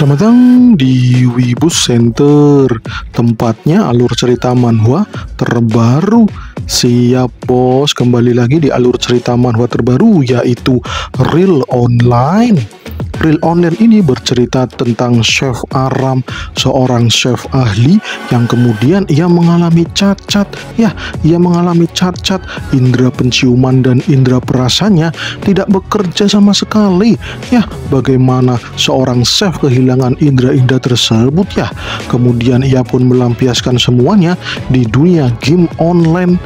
Selamat datang di Wibu Center, tempatnya alur cerita manhwa terbaru. Siap bos, kembali lagi di alur cerita manhwa terbaru yaitu Real Online. Real Online ini bercerita tentang Chef Aram, seorang chef ahli yang kemudian ia mengalami cacat. Ya, ia mengalami cacat indera penciuman dan indera perasanya tidak bekerja sama sekali. Ya, bagaimana seorang chef kehilangan kehilangan indera-indera tersebut ya. Kemudian ia pun melampiaskan semuanya di dunia game online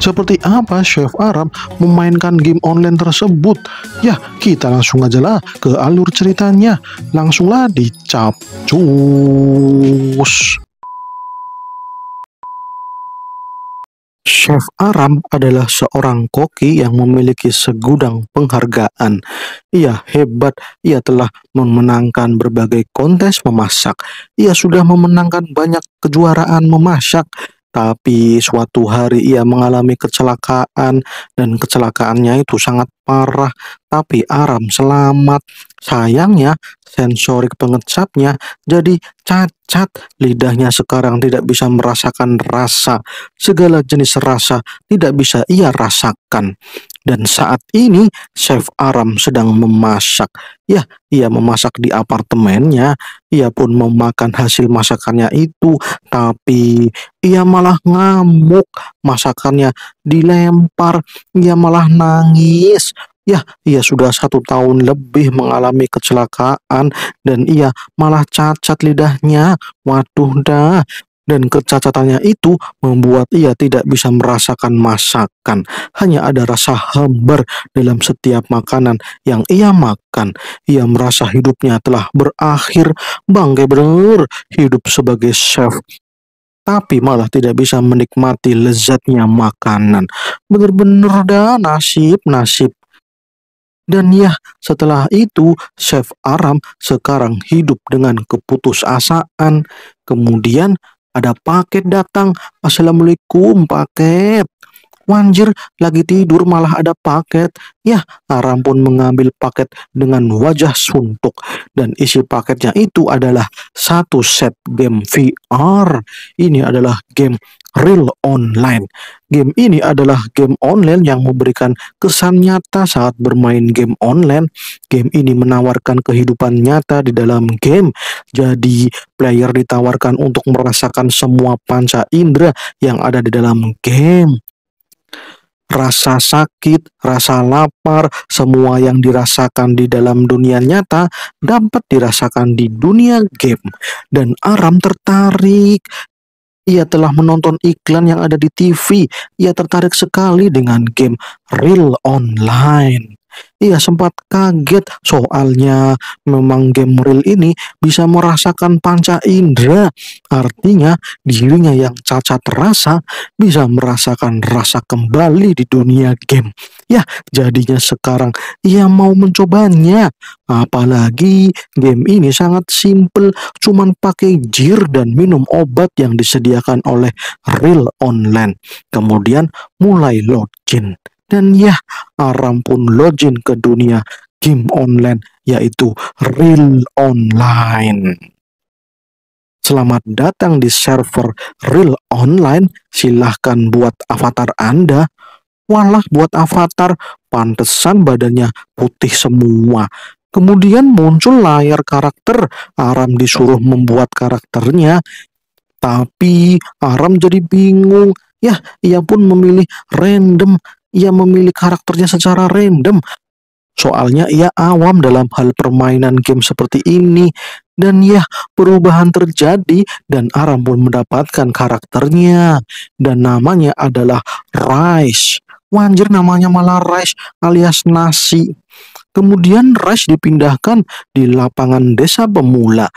seperti apa chef Arab memainkan game online tersebut? Ya, kita langsung aja lah ke alur ceritanya. Langsunglah dicap cus. Chef Aram adalah seorang koki yang memiliki segudang penghargaan. Ia hebat, ia telah memenangkan berbagai kontes memasak. Ia sudah memenangkan banyak kejuaraan memasak. Tapi suatu hari ia mengalami kecelakaan dan kecelakaannya itu sangat parah. Tapi Aram selamat. Sayangnya, sensorik pengecapnya jadi cacat. Lidahnya sekarang tidak bisa merasakan rasa. Segala jenis rasa tidak bisa ia rasakan. Dan saat ini, Chef Aram sedang memasak. Ya, ia memasak di apartemennya. Ia pun memakan hasil masakannya itu. Tapi, ia malah ngamuk. Masakannya dilempar. Ia malah nangis. Ya, ia sudah satu tahun lebih mengalami kecelakaan dan ia malah cacat lidahnya. Waduh dah, dan kecacatannya itu membuat ia tidak bisa merasakan masakan. Hanya ada rasa hambar dalam setiap makanan yang ia makan. Ia merasa hidupnya telah berakhir. Bangke bener hidup sebagai chef tapi malah tidak bisa menikmati lezatnya makanan. Benar-benar dah nasib, nasib. Dan ya, setelah itu Chef Aram sekarang hidup dengan keputusasaan. Kemudian ada paket datang. Assalamualaikum paket. Wanjir, lagi tidur malah ada paket. Ya, Aram pun mengambil paket dengan wajah suntuk. Dan isi paketnya itu adalah satu set game VR. Ini adalah game real online. Game ini adalah game online yang memberikan kesan nyata saat bermain game online. Game ini menawarkan kehidupan nyata di dalam game. Jadi player ditawarkan untuk merasakan semua panca indera yang ada di dalam game rasa sakit, rasa lapar, semua yang dirasakan di dalam dunia nyata dapat dirasakan di dunia game. Dan Aram tertarik. Ia telah menonton iklan yang ada di TV. Ia tertarik sekali dengan game real online. Iya sempat kaget soalnya memang game real ini bisa merasakan panca indera Artinya dirinya yang cacat rasa bisa merasakan rasa kembali di dunia game Ya jadinya sekarang ia mau mencobanya Apalagi game ini sangat simple cuman pakai jir dan minum obat yang disediakan oleh real online Kemudian mulai login dan ya, Aram pun login ke dunia game online yaitu Real Online. Selamat datang di server Real Online. Silahkan buat avatar Anda. Walah buat avatar, pantesan badannya putih semua. Kemudian muncul layar karakter, Aram disuruh membuat karakternya. Tapi Aram jadi bingung. Ya, ia pun memilih random ia memilih karakternya secara random. Soalnya ia awam dalam hal permainan game seperti ini, dan ya perubahan terjadi dan Aram pun mendapatkan karakternya. Dan namanya adalah Rice. Wanjir namanya malah Rice alias nasi. Kemudian Rice dipindahkan di lapangan desa pemula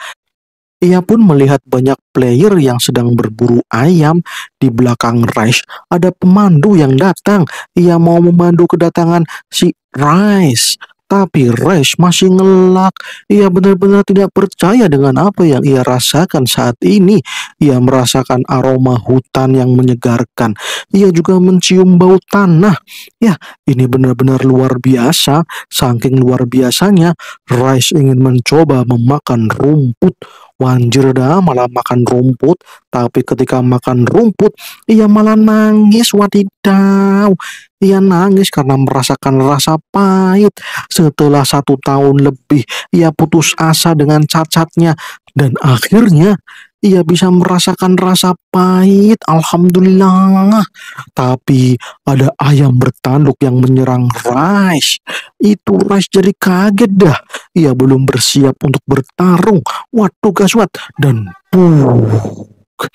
ia pun melihat banyak player yang sedang berburu ayam di belakang Rice. Ada pemandu yang datang. Ia mau memandu kedatangan si Rice. Tapi Rice masih ngelak. Ia benar-benar tidak percaya dengan apa yang ia rasakan saat ini. Ia merasakan aroma hutan yang menyegarkan. Ia juga mencium bau tanah. Ya, ini benar-benar luar biasa. Saking luar biasanya, Rice ingin mencoba memakan rumput. Wanjir dah malah makan rumput, tapi ketika makan rumput ia malah nangis wadidaw. Ia nangis karena merasakan rasa pahit. Setelah satu tahun lebih ia putus asa dengan cacatnya dan akhirnya ia bisa merasakan rasa pahit, alhamdulillah. Tapi ada ayam bertanduk yang menyerang Rice. Itu Rice jadi kaget dah. Ia belum bersiap untuk bertarung. Waduh gaswat Dan puk.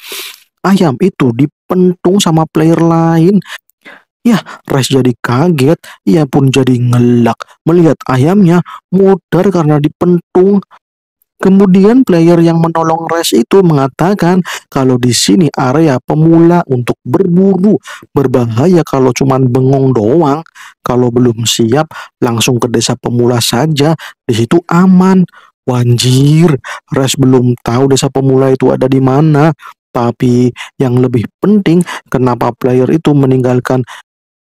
Ayam itu dipentung sama player lain. Ya, Rice jadi kaget, ia pun jadi ngelak melihat ayamnya mudar karena dipentung Kemudian player yang menolong Res itu mengatakan kalau di sini area pemula untuk berburu berbahaya kalau cuman bengong doang. Kalau belum siap langsung ke desa pemula saja, di situ aman. Wanjir, Res belum tahu desa pemula itu ada di mana. Tapi yang lebih penting, kenapa player itu meninggalkan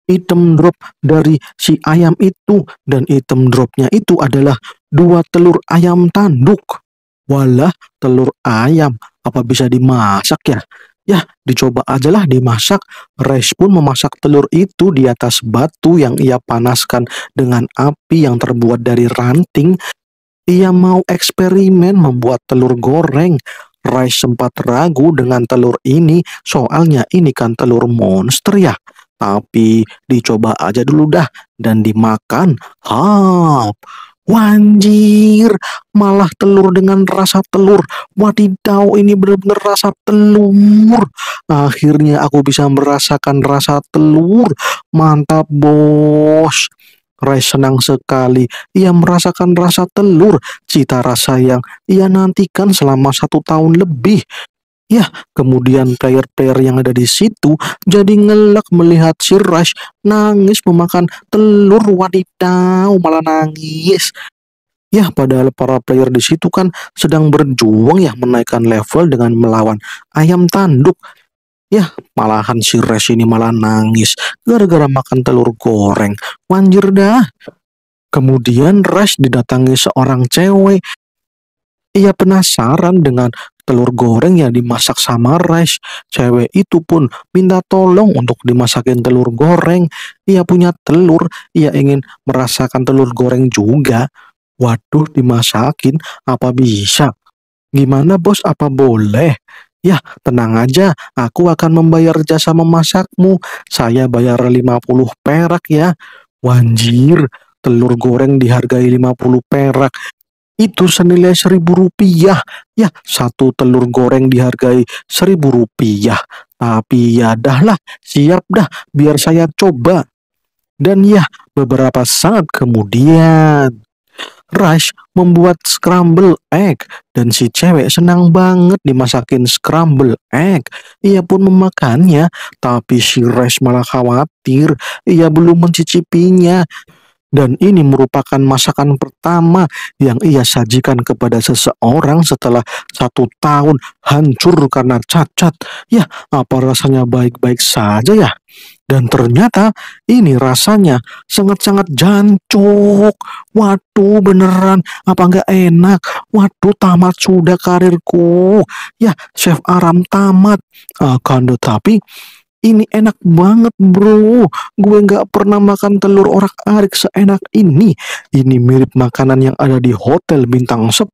item drop dari si ayam itu dan item dropnya itu adalah dua telur ayam tanduk. Walah, telur ayam. Apa bisa dimasak ya? Ya, dicoba ajalah dimasak. Reis pun memasak telur itu di atas batu yang ia panaskan dengan api yang terbuat dari ranting. Ia mau eksperimen membuat telur goreng. Reis sempat ragu dengan telur ini, soalnya ini kan telur monster ya. Tapi dicoba aja dulu dah dan dimakan. Hap. Wanjir, malah telur dengan rasa telur. Wadidaw, ini benar-benar rasa telur. Akhirnya aku bisa merasakan rasa telur. Mantap, bos. Ray senang sekali. Ia merasakan rasa telur, cita rasa yang ia nantikan selama satu tahun lebih. Ya, kemudian player-player yang ada di situ jadi ngelak melihat si Rush nangis memakan telur wanita, oh, malah nangis. Ya, padahal para player di situ kan sedang berjuang ya menaikkan level dengan melawan ayam tanduk. Ya, malahan si Rush ini malah nangis gara-gara makan telur goreng. Wanjir dah. Kemudian Rush didatangi seorang cewek ia penasaran dengan telur goreng yang dimasak sama rice. Cewek itu pun minta tolong untuk dimasakin telur goreng. Ia punya telur, ia ingin merasakan telur goreng juga. Waduh, dimasakin apa bisa? Gimana bos, apa boleh? Ya, tenang aja, aku akan membayar jasa memasakmu. Saya bayar 50 perak ya. Wanjir, telur goreng dihargai 50 perak itu senilai seribu rupiah. Ya, satu telur goreng dihargai seribu rupiah. Tapi ya dah siap dah, biar saya coba. Dan ya, beberapa saat kemudian, Rush membuat scramble egg dan si cewek senang banget dimasakin scramble egg. Ia pun memakannya, tapi si Rush malah khawatir ia belum mencicipinya dan ini merupakan masakan pertama yang ia sajikan kepada seseorang setelah satu tahun hancur karena cacat. Ya, apa rasanya baik-baik saja ya? Dan ternyata ini rasanya sangat-sangat jancuk. Waduh beneran, apa nggak enak? Waduh tamat sudah karirku. Ya, Chef Aram tamat. Akan tetapi ini enak banget bro. Gue nggak pernah makan telur orak-arik seenak ini. Ini mirip makanan yang ada di hotel bintang 10.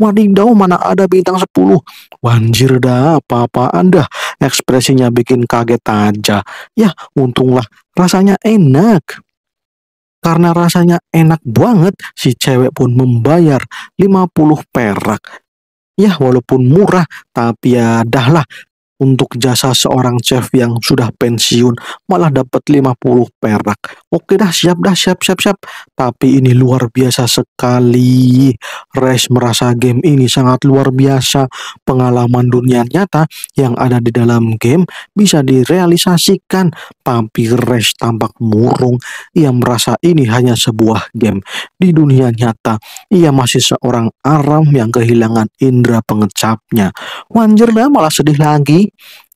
wadidaw mana ada bintang 10. Wanjir dah apa apa anda? Ekspresinya bikin kaget aja. Ya untunglah rasanya enak. Karena rasanya enak banget, si cewek pun membayar 50 perak. Ya walaupun murah, tapi ya dahlah untuk jasa seorang chef yang sudah pensiun malah dapat 50 perak. Oke dah siap dah siap siap siap. Tapi ini luar biasa sekali. Res merasa game ini sangat luar biasa. Pengalaman dunia nyata yang ada di dalam game bisa direalisasikan. Tapi Res tampak murung. Ia merasa ini hanya sebuah game. Di dunia nyata ia masih seorang Aram yang kehilangan indera pengecapnya. Wanjir dah malah sedih lagi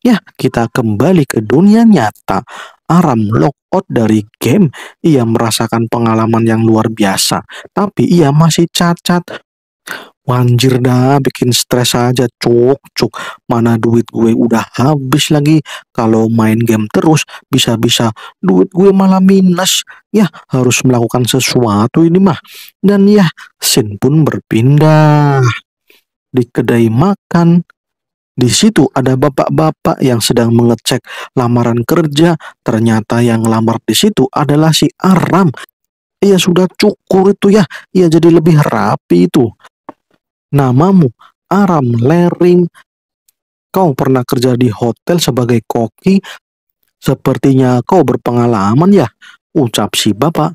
Ya, kita kembali ke dunia nyata. Aram out dari game, ia merasakan pengalaman yang luar biasa, tapi ia masih cacat. Wanjir dah, bikin stres aja, cuk, cuk. Mana duit gue udah habis lagi. Kalau main game terus, bisa-bisa duit gue malah minus. Ya, harus melakukan sesuatu ini mah. Dan ya, Sin pun berpindah. Di kedai makan, di situ ada bapak-bapak yang sedang mengecek lamaran kerja. Ternyata yang lamar di situ adalah si Aram. Ia sudah cukur itu ya. Ia jadi lebih rapi itu. Namamu Aram Lering. Kau pernah kerja di hotel sebagai koki. Sepertinya kau berpengalaman ya, ucap si bapak.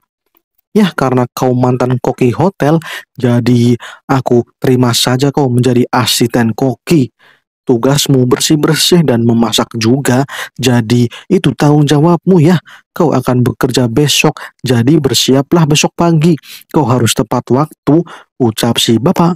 Ya karena kau mantan koki hotel, jadi aku terima saja kau menjadi asisten koki tugasmu bersih-bersih dan memasak juga. Jadi itu tanggung jawabmu ya. Kau akan bekerja besok, jadi bersiaplah besok pagi. Kau harus tepat waktu, ucap si bapak.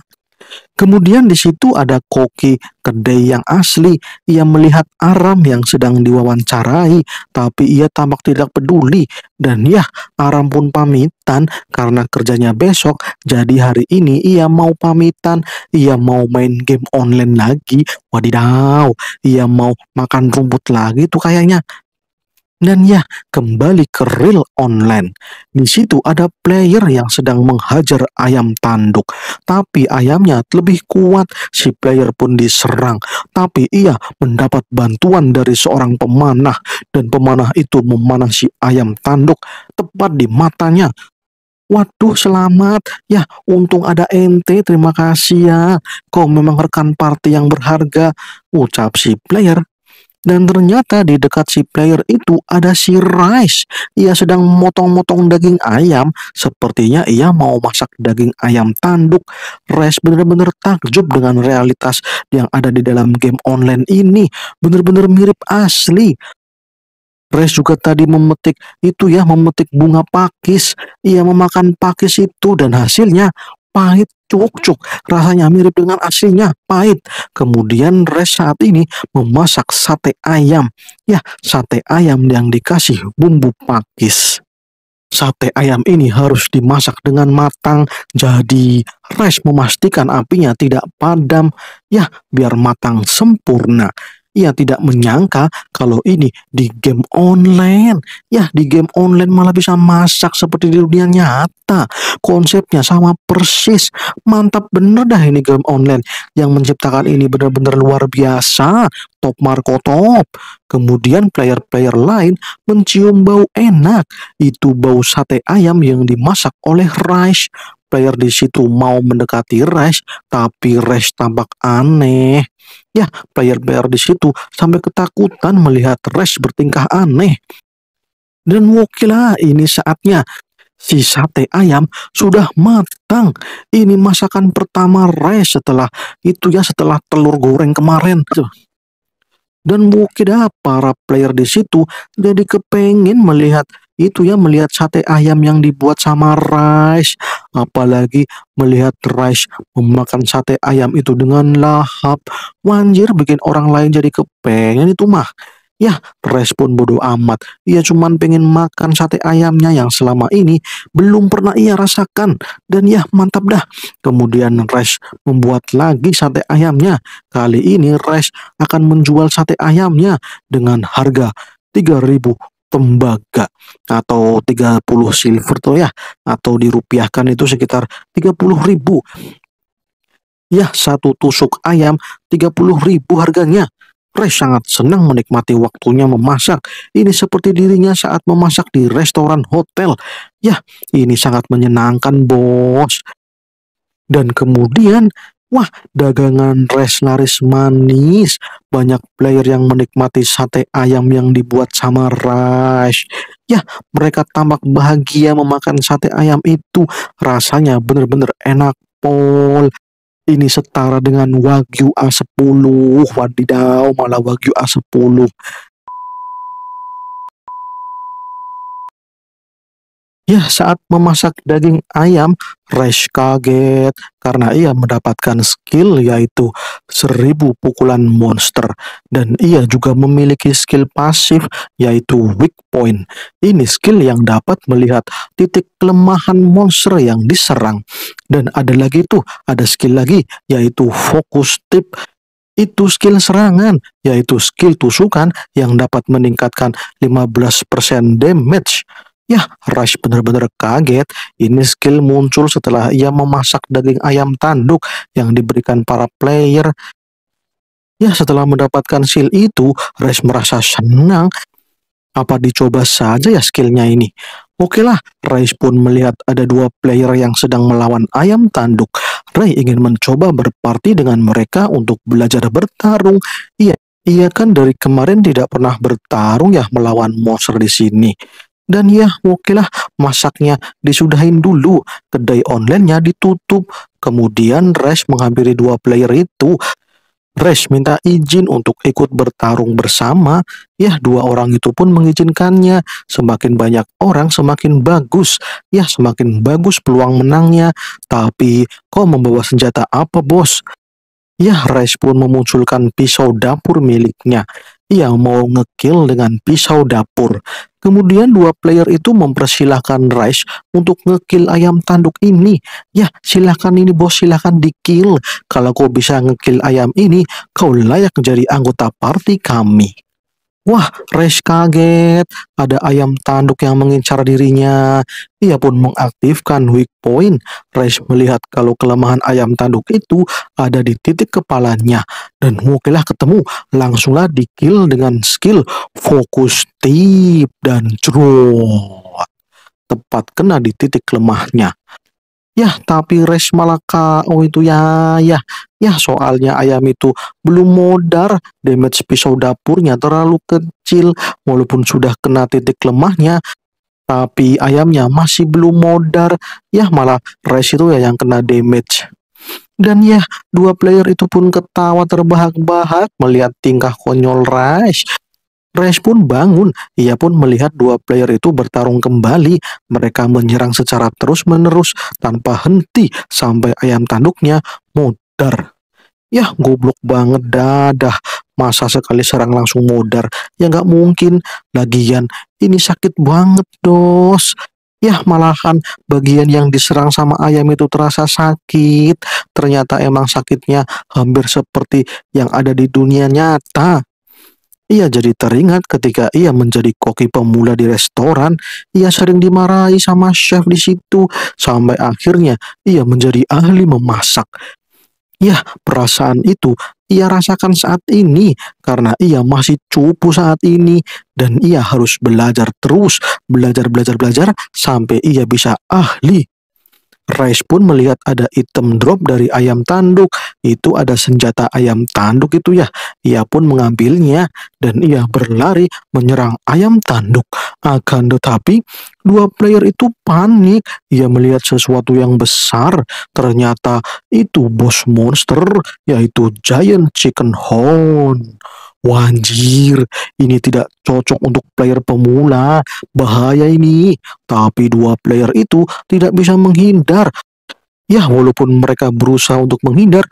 Kemudian di situ ada koki kedai yang asli. Ia melihat Aram yang sedang diwawancarai, tapi ia tampak tidak peduli. Dan ya, Aram pun pamitan karena kerjanya besok. Jadi hari ini ia mau pamitan, ia mau main game online lagi. Wadidaw, ia mau makan rumput lagi tuh kayaknya. Dan ya, kembali ke real online. Di situ ada player yang sedang menghajar ayam tanduk. Tapi ayamnya lebih kuat, si player pun diserang. Tapi ia mendapat bantuan dari seorang pemanah. Dan pemanah itu memanah si ayam tanduk tepat di matanya. Waduh selamat ya untung ada ente terima kasih ya kau memang rekan party yang berharga ucap si player dan ternyata di dekat si player itu ada si Rice. Ia sedang motong-motong daging ayam. Sepertinya ia mau masak daging ayam tanduk. Rice benar-benar takjub dengan realitas yang ada di dalam game online ini. Benar-benar mirip asli. Rice juga tadi memetik itu ya, memetik bunga pakis. Ia memakan pakis itu dan hasilnya pahit cuk-cuk rasanya mirip dengan aslinya pahit kemudian Res saat ini memasak sate ayam ya sate ayam yang dikasih bumbu pakis Sate ayam ini harus dimasak dengan matang, jadi Res memastikan apinya tidak padam, ya biar matang sempurna ia tidak menyangka kalau ini di game online. Ya, di game online malah bisa masak seperti di dunia nyata. Konsepnya sama persis. Mantap bener dah ini game online. Yang menciptakan ini benar-benar luar biasa. Top Marco Top. Kemudian player-player lain mencium bau enak. Itu bau sate ayam yang dimasak oleh Rice player di situ mau mendekati Rash, tapi Rash tampak aneh. Ya, player-player di situ sampai ketakutan melihat Rash bertingkah aneh. Dan wakilah ini saatnya si sate ayam sudah matang. Ini masakan pertama Rash setelah itu ya setelah telur goreng kemarin dan mungkin para player di situ jadi kepengen melihat itu ya melihat sate ayam yang dibuat sama rice apalagi melihat rice memakan sate ayam itu dengan lahap wanjir bikin orang lain jadi kepengen itu mah Ya, pun bodoh amat. Ia cuma pengen makan sate ayamnya yang selama ini belum pernah ia rasakan. Dan ya, mantap dah. Kemudian Res membuat lagi sate ayamnya. Kali ini Res akan menjual sate ayamnya dengan harga 3.000 tembaga atau 30 silver tuh ya atau dirupiahkan itu sekitar 30 ribu ya satu tusuk ayam 30 ribu harganya Ray sangat senang menikmati waktunya memasak. Ini seperti dirinya saat memasak di restoran hotel. Ya, ini sangat menyenangkan, bos. Dan kemudian Wah, dagangan resnaris manis. Banyak player yang menikmati sate ayam yang dibuat sama Rush. Ya, mereka tampak bahagia memakan sate ayam itu. Rasanya benar-benar enak, Pol. Ini setara dengan Wagyu A10. Wadidaw, malah Wagyu A10. Ya, saat memasak daging ayam, Resh kaget karena ia mendapatkan skill yaitu seribu pukulan monster dan ia juga memiliki skill pasif yaitu weak point. Ini skill yang dapat melihat titik kelemahan monster yang diserang. Dan ada lagi tuh, ada skill lagi yaitu focus tip itu skill serangan, yaitu skill tusukan yang dapat meningkatkan 15% damage. Ya, Rush benar-benar kaget. Ini skill muncul setelah ia memasak daging ayam tanduk yang diberikan para player. Ya, setelah mendapatkan skill itu, Rush merasa senang. Apa dicoba saja ya skillnya ini? Oke lah, Rice pun melihat ada dua player yang sedang melawan ayam tanduk. Ray ingin mencoba berparti dengan mereka untuk belajar bertarung. Iya, iya kan dari kemarin tidak pernah bertarung ya melawan monster di sini. Dan ya, oke lah, masaknya disudahin dulu. Kedai onlinenya ditutup. Kemudian Rash menghampiri dua player itu. Rash minta izin untuk ikut bertarung bersama. Ya, dua orang itu pun mengizinkannya. Semakin banyak orang, semakin bagus. Ya, semakin bagus peluang menangnya. Tapi, kau membawa senjata apa, bos? Ya, Rash pun memunculkan pisau dapur miliknya yang mau ngekill dengan pisau dapur. Kemudian dua player itu mempersilahkan Rice untuk ngekill ayam tanduk ini. Ya, silahkan ini bos, silahkan dikill. Kalau kau bisa ngekill ayam ini, kau layak jadi anggota party kami. Wah, Rash kaget. Ada ayam tanduk yang mengincar dirinya. Ia pun mengaktifkan weak point. Rash melihat kalau kelemahan ayam tanduk itu ada di titik kepalanya. Dan mukilah ketemu. Langsunglah di kill dengan skill fokus tip dan cerut. Tepat kena di titik lemahnya. Ya, tapi res malaka. Oh itu ya, ya. Ya, soalnya ayam itu belum modar. Damage pisau dapurnya terlalu kecil. Walaupun sudah kena titik lemahnya, tapi ayamnya masih belum modar. ya malah res itu ya yang kena damage. Dan ya, dua player itu pun ketawa terbahak-bahak melihat tingkah konyol Rice Rash pun bangun, ia pun melihat dua player itu bertarung kembali. Mereka menyerang secara terus-menerus tanpa henti sampai ayam tanduknya mudar. Yah, goblok banget dadah. Masa sekali serang langsung mudar? Ya nggak mungkin. Lagian, ini sakit banget, dos. Yah, malahan bagian yang diserang sama ayam itu terasa sakit. Ternyata emang sakitnya hampir seperti yang ada di dunia nyata. Ia jadi teringat ketika ia menjadi koki pemula di restoran, ia sering dimarahi sama chef di situ, sampai akhirnya ia menjadi ahli memasak. Ya, perasaan itu ia rasakan saat ini karena ia masih cupu saat ini dan ia harus belajar terus, belajar, belajar, belajar sampai ia bisa ahli Rice pun melihat ada item drop dari ayam tanduk itu ada senjata ayam tanduk itu ya. Ia pun mengambilnya dan ia berlari menyerang ayam tanduk. Akan tetapi dua player itu panik. Ia melihat sesuatu yang besar. Ternyata itu bos monster yaitu Giant Chicken Horn. Wanjir, ini tidak cocok untuk player pemula. Bahaya ini. Tapi dua player itu tidak bisa menghindar. Ya, walaupun mereka berusaha untuk menghindar,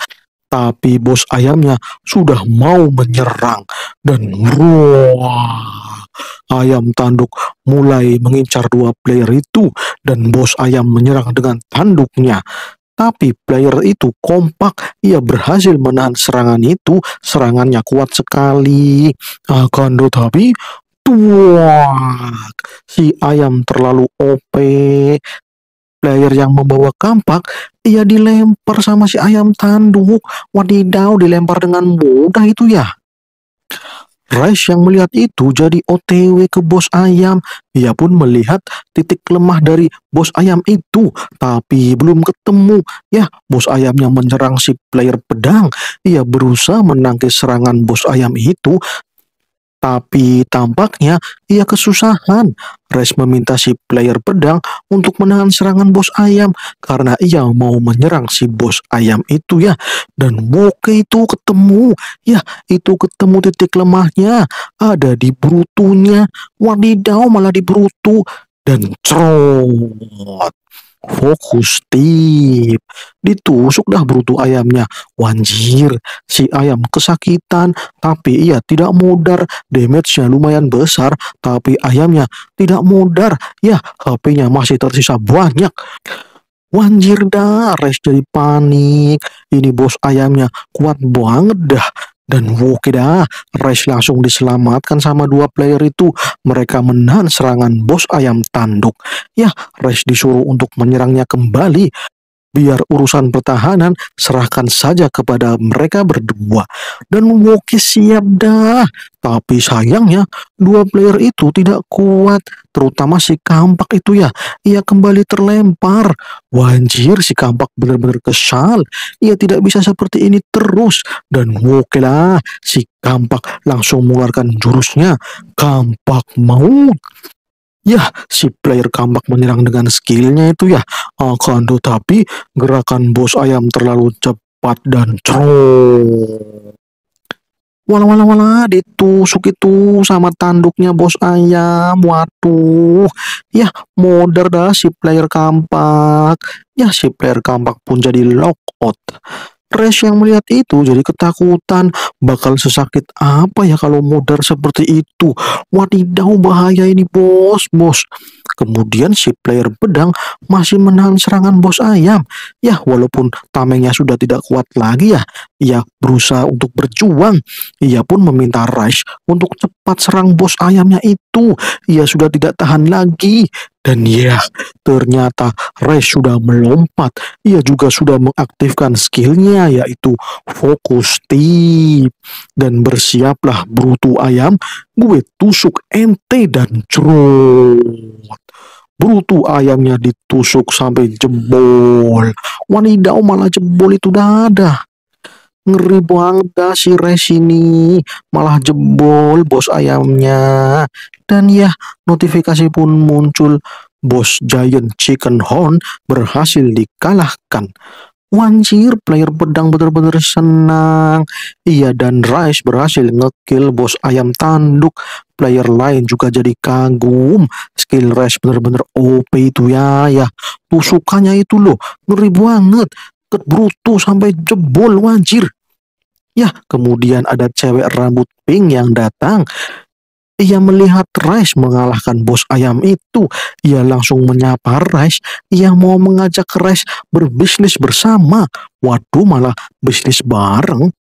tapi bos ayamnya sudah mau menyerang dan ruah. Ayam tanduk mulai mengincar dua player itu dan bos ayam menyerang dengan tanduknya. Tapi player itu kompak, ia berhasil menahan serangan itu, serangannya kuat sekali. Akan tetapi, tuak, si ayam terlalu OP, player yang membawa kampak, ia dilempar sama si ayam tanduk. Wadidaw, dilempar dengan mudah itu ya. Rice yang melihat itu jadi OTW ke bos ayam. Ia pun melihat titik lemah dari bos ayam itu, tapi belum ketemu. Ya, bos ayamnya menyerang si player pedang. Ia berusaha menangkis serangan bos ayam itu, tapi tampaknya ia kesusahan. Res meminta si player pedang untuk menahan serangan bos ayam karena ia mau menyerang si bos ayam itu ya. Dan Woke itu ketemu. Ya, itu ketemu titik lemahnya. Ada di brutunya. Wadidaw malah di brutu. Dan cerot. Fokus tip. Ditusuk dah brutu ayamnya. Wanjir, si ayam kesakitan, tapi ia tidak mudar. Damage-nya lumayan besar, tapi ayamnya tidak mudar. Ya, HP-nya masih tersisa banyak. Wanjir dah, Res jadi panik. Ini bos ayamnya kuat banget dah. Dan dah, Rice langsung diselamatkan sama dua player itu. Mereka menahan serangan bos ayam tanduk. Ya, Rice disuruh untuk menyerangnya kembali biar urusan pertahanan serahkan saja kepada mereka berdua. Dan Woki siap dah. Tapi sayangnya dua player itu tidak kuat, terutama si Kampak itu ya. Ia kembali terlempar. Wanjir si Kampak benar-benar kesal. Ia tidak bisa seperti ini terus. Dan Woki lah si Kampak langsung mengeluarkan jurusnya. Kampak maut ya si player kambak menyerang dengan skillnya itu ya. Akan tetapi gerakan bos ayam terlalu cepat dan cerong. Wala wala wala ditusuk itu sama tanduknya bos ayam. Waduh. ya modern dah si player kampak. ya si player kampak pun jadi lockout Crash yang melihat itu jadi ketakutan bakal sesakit apa ya kalau modar seperti itu. Wadidaw bahaya ini bos, bos. Kemudian si player pedang masih menahan serangan bos ayam. Ya walaupun tamengnya sudah tidak kuat lagi ya, ia berusaha untuk berjuang. Ia pun meminta Rice untuk cepat serang bos ayamnya itu. Ia sudah tidak tahan lagi. Dan ya, ternyata Ray sudah melompat. Ia juga sudah mengaktifkan skillnya yaitu fokus tip. Dan bersiaplah brutu ayam, gue tusuk ente dan cerut. Brutu ayamnya ditusuk sampai jebol. Wanidau malah jebol itu dadah. Ngeri banget dah si Res ini, malah jebol bos ayamnya. Dan ya, notifikasi pun muncul, bos Giant Chicken Horn berhasil dikalahkan. Wanjir, player pedang bener-bener senang. Iya, dan Rice berhasil ngekill bos ayam tanduk. Player lain juga jadi kagum. Skill Rice bener-bener OP itu ya, ya. Tusukannya itu loh, ngeri banget. Ket bruto sampai jebol, wanjir. Ya, kemudian ada cewek rambut pink yang datang. Ia melihat Rice mengalahkan bos ayam itu. Ia langsung menyapa Rice. Ia mau mengajak Rice berbisnis bersama. Waduh, malah bisnis bareng.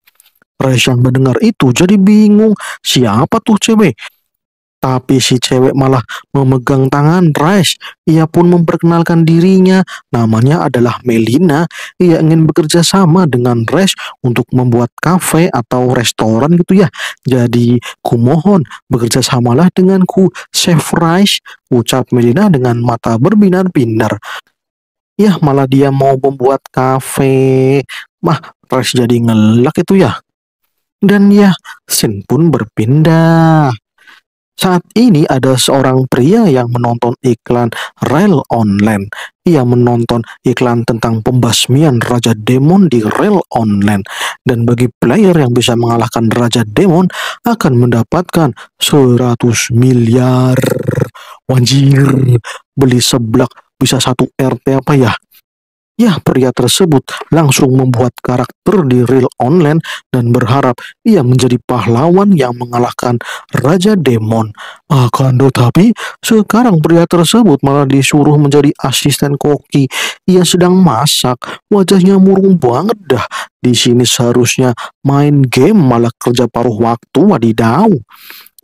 Rice yang mendengar itu jadi bingung. Siapa tuh cewek? Tapi si cewek malah memegang tangan Rice. Ia pun memperkenalkan dirinya. Namanya adalah Melina. Ia ingin bekerja sama dengan Rice untuk membuat kafe atau restoran gitu ya. Jadi kumohon bekerja samalah denganku, Chef Rice. Ucap Melina dengan mata berbinar-binar. Yah malah dia mau membuat kafe. Mah Rice jadi ngelak itu ya. Dan ya, Sin pun berpindah. Saat ini ada seorang pria yang menonton iklan rel online. Ia menonton iklan tentang pembasmian Raja Demon di rel online. Dan bagi player yang bisa mengalahkan Raja Demon akan mendapatkan 100 miliar. Wajir, beli seblak bisa satu RT apa ya? Ya, pria tersebut langsung membuat karakter di real online dan berharap ia menjadi pahlawan yang mengalahkan Raja Demon. Akan tetapi, sekarang pria tersebut malah disuruh menjadi asisten koki. Ia sedang masak, wajahnya murung banget dah. Di sini seharusnya main game malah kerja paruh waktu wadidaw.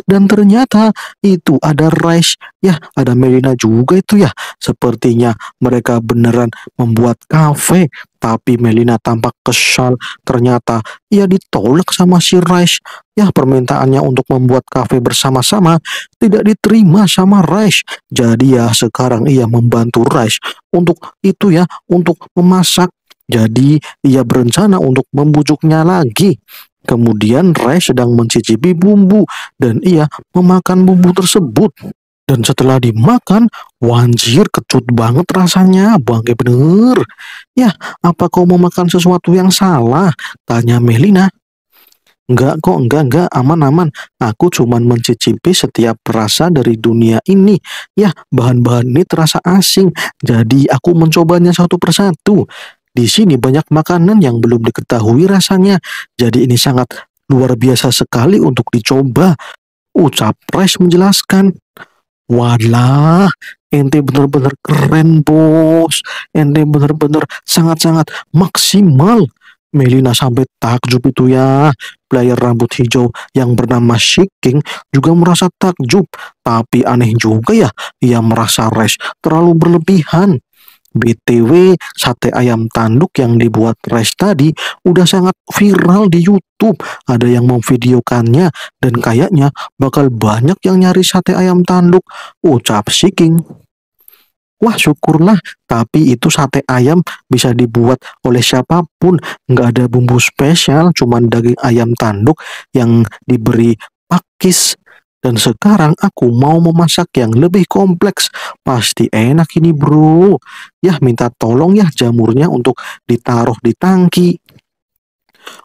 Dan ternyata itu ada Rice ya ada Melina juga itu ya. Sepertinya mereka beneran membuat kafe. Tapi Melina tampak kesal, ternyata ia ditolak sama si Rice Ya permintaannya untuk membuat kafe bersama-sama tidak diterima sama Rice Jadi ya sekarang ia membantu Rice untuk itu ya, untuk memasak jadi ia berencana untuk membujuknya lagi. Kemudian Ray sedang mencicipi bumbu dan ia memakan bumbu tersebut. Dan setelah dimakan, wanjir kecut banget rasanya, bangke bener. Ya, apa kau mau makan sesuatu yang salah? Tanya Melina. Enggak kok, enggak, enggak, aman-aman. Aku cuma mencicipi setiap rasa dari dunia ini. Ya, bahan-bahan ini terasa asing, jadi aku mencobanya satu persatu. Di sini banyak makanan yang belum diketahui rasanya, jadi ini sangat luar biasa sekali untuk dicoba. Ucap Res menjelaskan. Walah, ente benar-benar keren bos. Ente benar-benar sangat-sangat maksimal. Melina sampai takjub itu ya. Player rambut hijau yang bernama Shiking juga merasa takjub. Tapi aneh juga ya, ia merasa res terlalu berlebihan. BTW sate ayam tanduk yang dibuat Resh tadi udah sangat viral di YouTube. Ada yang memvideokannya dan kayaknya bakal banyak yang nyari sate ayam tanduk. Ucap Siking. Wah syukurlah, tapi itu sate ayam bisa dibuat oleh siapapun. Nggak ada bumbu spesial, cuman daging ayam tanduk yang diberi pakis dan sekarang aku mau memasak yang lebih kompleks. Pasti enak ini bro. Yah minta tolong ya jamurnya untuk ditaruh di tangki.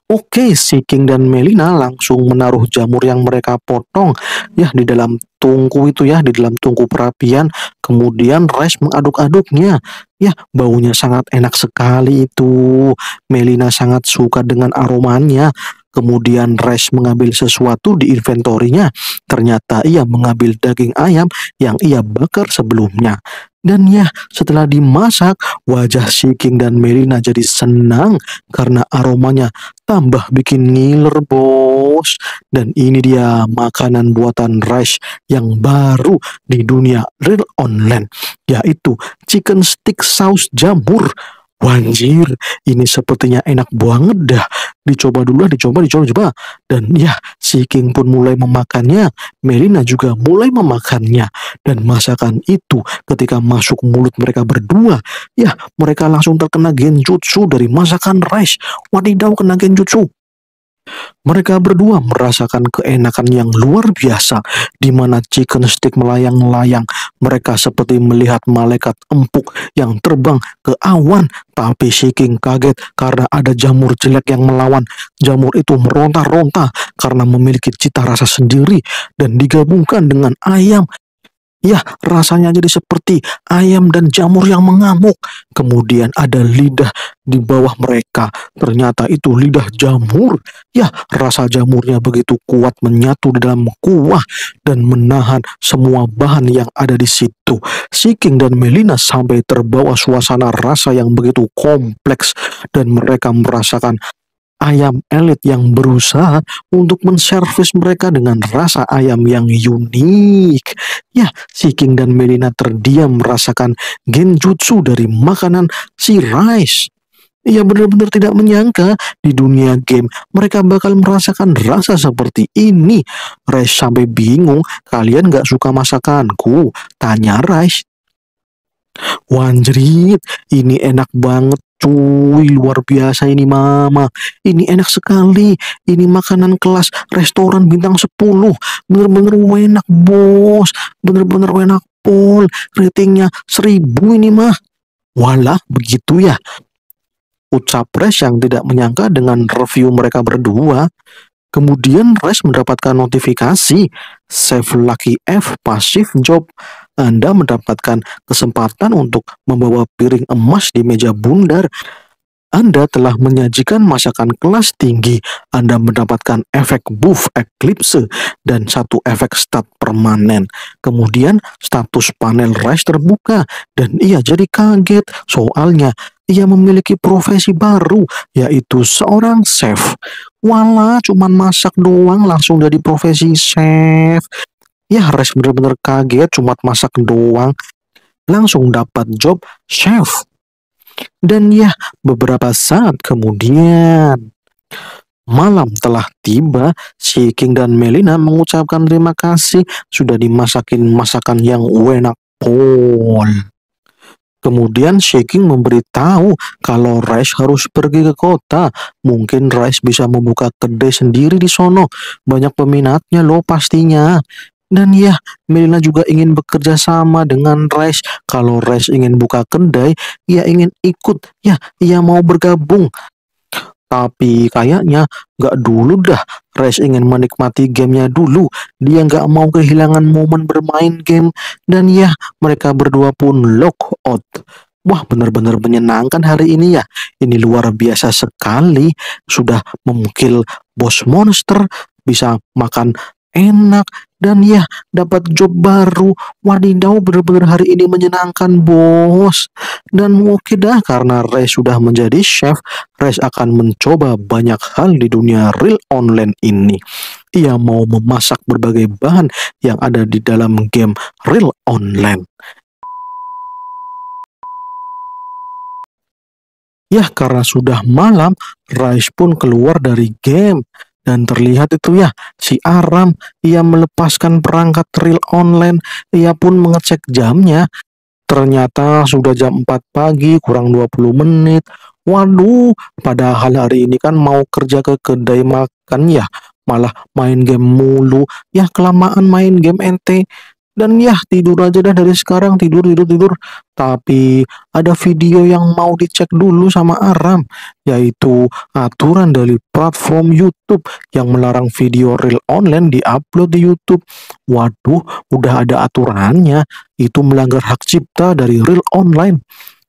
Oke, si King dan Melina langsung menaruh jamur yang mereka potong ya di dalam tungku itu ya, di dalam tungku perapian. Kemudian Rice mengaduk-aduknya. Ya, baunya sangat enak sekali itu. Melina sangat suka dengan aromanya kemudian Resh mengambil sesuatu di inventorinya. Ternyata ia mengambil daging ayam yang ia bakar sebelumnya. Dan ya, setelah dimasak, wajah King dan Merina jadi senang karena aromanya tambah bikin ngiler, bos. Dan ini dia makanan buatan Rush yang baru di dunia real online, yaitu chicken stick saus jamur. Wanjir, ini sepertinya enak banget dah. Dicoba dulu lah, dicoba, dicoba, coba. Dan ya, si King pun mulai memakannya. Merina juga mulai memakannya. Dan masakan itu ketika masuk mulut mereka berdua, ya mereka langsung terkena genjutsu dari masakan rice. Wadidaw kena genjutsu. Mereka berdua merasakan keenakan yang luar biasa, di mana chicken stick melayang-layang. Mereka seperti melihat malaikat empuk yang terbang ke awan, tapi Shaking kaget karena ada jamur jelek yang melawan. Jamur itu meronta-ronta karena memiliki cita rasa sendiri dan digabungkan dengan ayam Ya, rasanya jadi seperti ayam dan jamur yang mengamuk. Kemudian ada lidah di bawah mereka. Ternyata itu lidah jamur. Ya, rasa jamurnya begitu kuat menyatu di dalam kuah dan menahan semua bahan yang ada di situ. Siking dan Melina sampai terbawa suasana rasa yang begitu kompleks dan mereka merasakan ayam elit yang berusaha untuk menservis mereka dengan rasa ayam yang unik. Ya, si King dan Melina terdiam merasakan genjutsu dari makanan si Rice. Ia benar-benar tidak menyangka di dunia game mereka bakal merasakan rasa seperti ini. Rice sampai bingung, kalian gak suka masakanku? Tanya Rice. Wanjrit, ini enak banget Cuy, luar biasa ini mama. Ini enak sekali. Ini makanan kelas restoran bintang 10. Bener-bener enak, bos. Bener-bener enak, pol. Ratingnya 1000 ini mah. Walah, begitu ya. ucap Res yang tidak menyangka dengan review mereka berdua. Kemudian Res mendapatkan notifikasi Save Lucky F pasif job anda mendapatkan kesempatan untuk membawa piring emas di meja bundar. Anda telah menyajikan masakan kelas tinggi, Anda mendapatkan efek buff eclipse dan satu efek stat permanen. Kemudian status panel rice terbuka dan ia jadi kaget soalnya ia memiliki profesi baru yaitu seorang chef. Wala cuman masak doang langsung jadi profesi chef. Ya Res bener-bener kaget cuma masak doang. Langsung dapat job chef. Dan ya beberapa saat kemudian. Malam telah tiba, si King dan Melina mengucapkan terima kasih sudah dimasakin masakan yang enak pol. Kemudian Shaking memberitahu kalau Rice harus pergi ke kota. Mungkin Rice bisa membuka kedai sendiri di sono. Banyak peminatnya loh pastinya. Dan ya, Melina juga ingin bekerja sama dengan Rice. Kalau Rice ingin buka kedai, ia ingin ikut. Ya, ia mau bergabung. Tapi kayaknya gak dulu dah. Rice ingin menikmati gamenya dulu. Dia gak mau kehilangan momen bermain game. Dan ya, mereka berdua pun lock out. Wah benar-benar menyenangkan hari ini ya. Ini luar biasa sekali. Sudah memukil bos monster, bisa makan enak, dan ya dapat job baru. wadidaw bener-bener hari ini menyenangkan bos. Dan mungkin dah karena Res sudah menjadi chef, Res akan mencoba banyak hal di dunia real online ini. Ia mau memasak berbagai bahan yang ada di dalam game real online. Ya karena sudah malam, Rice pun keluar dari game. Dan terlihat itu ya, si Aram, ia melepaskan perangkat real online, ia pun mengecek jamnya. Ternyata sudah jam 4 pagi, kurang 20 menit. Waduh, padahal hari ini kan mau kerja ke kedai makan ya, malah main game mulu. Ya kelamaan main game ente, dan ya tidur aja dah dari sekarang tidur tidur tidur tapi ada video yang mau dicek dulu sama Aram yaitu aturan dari platform YouTube yang melarang video real online di upload di YouTube waduh udah ada aturannya itu melanggar hak cipta dari real online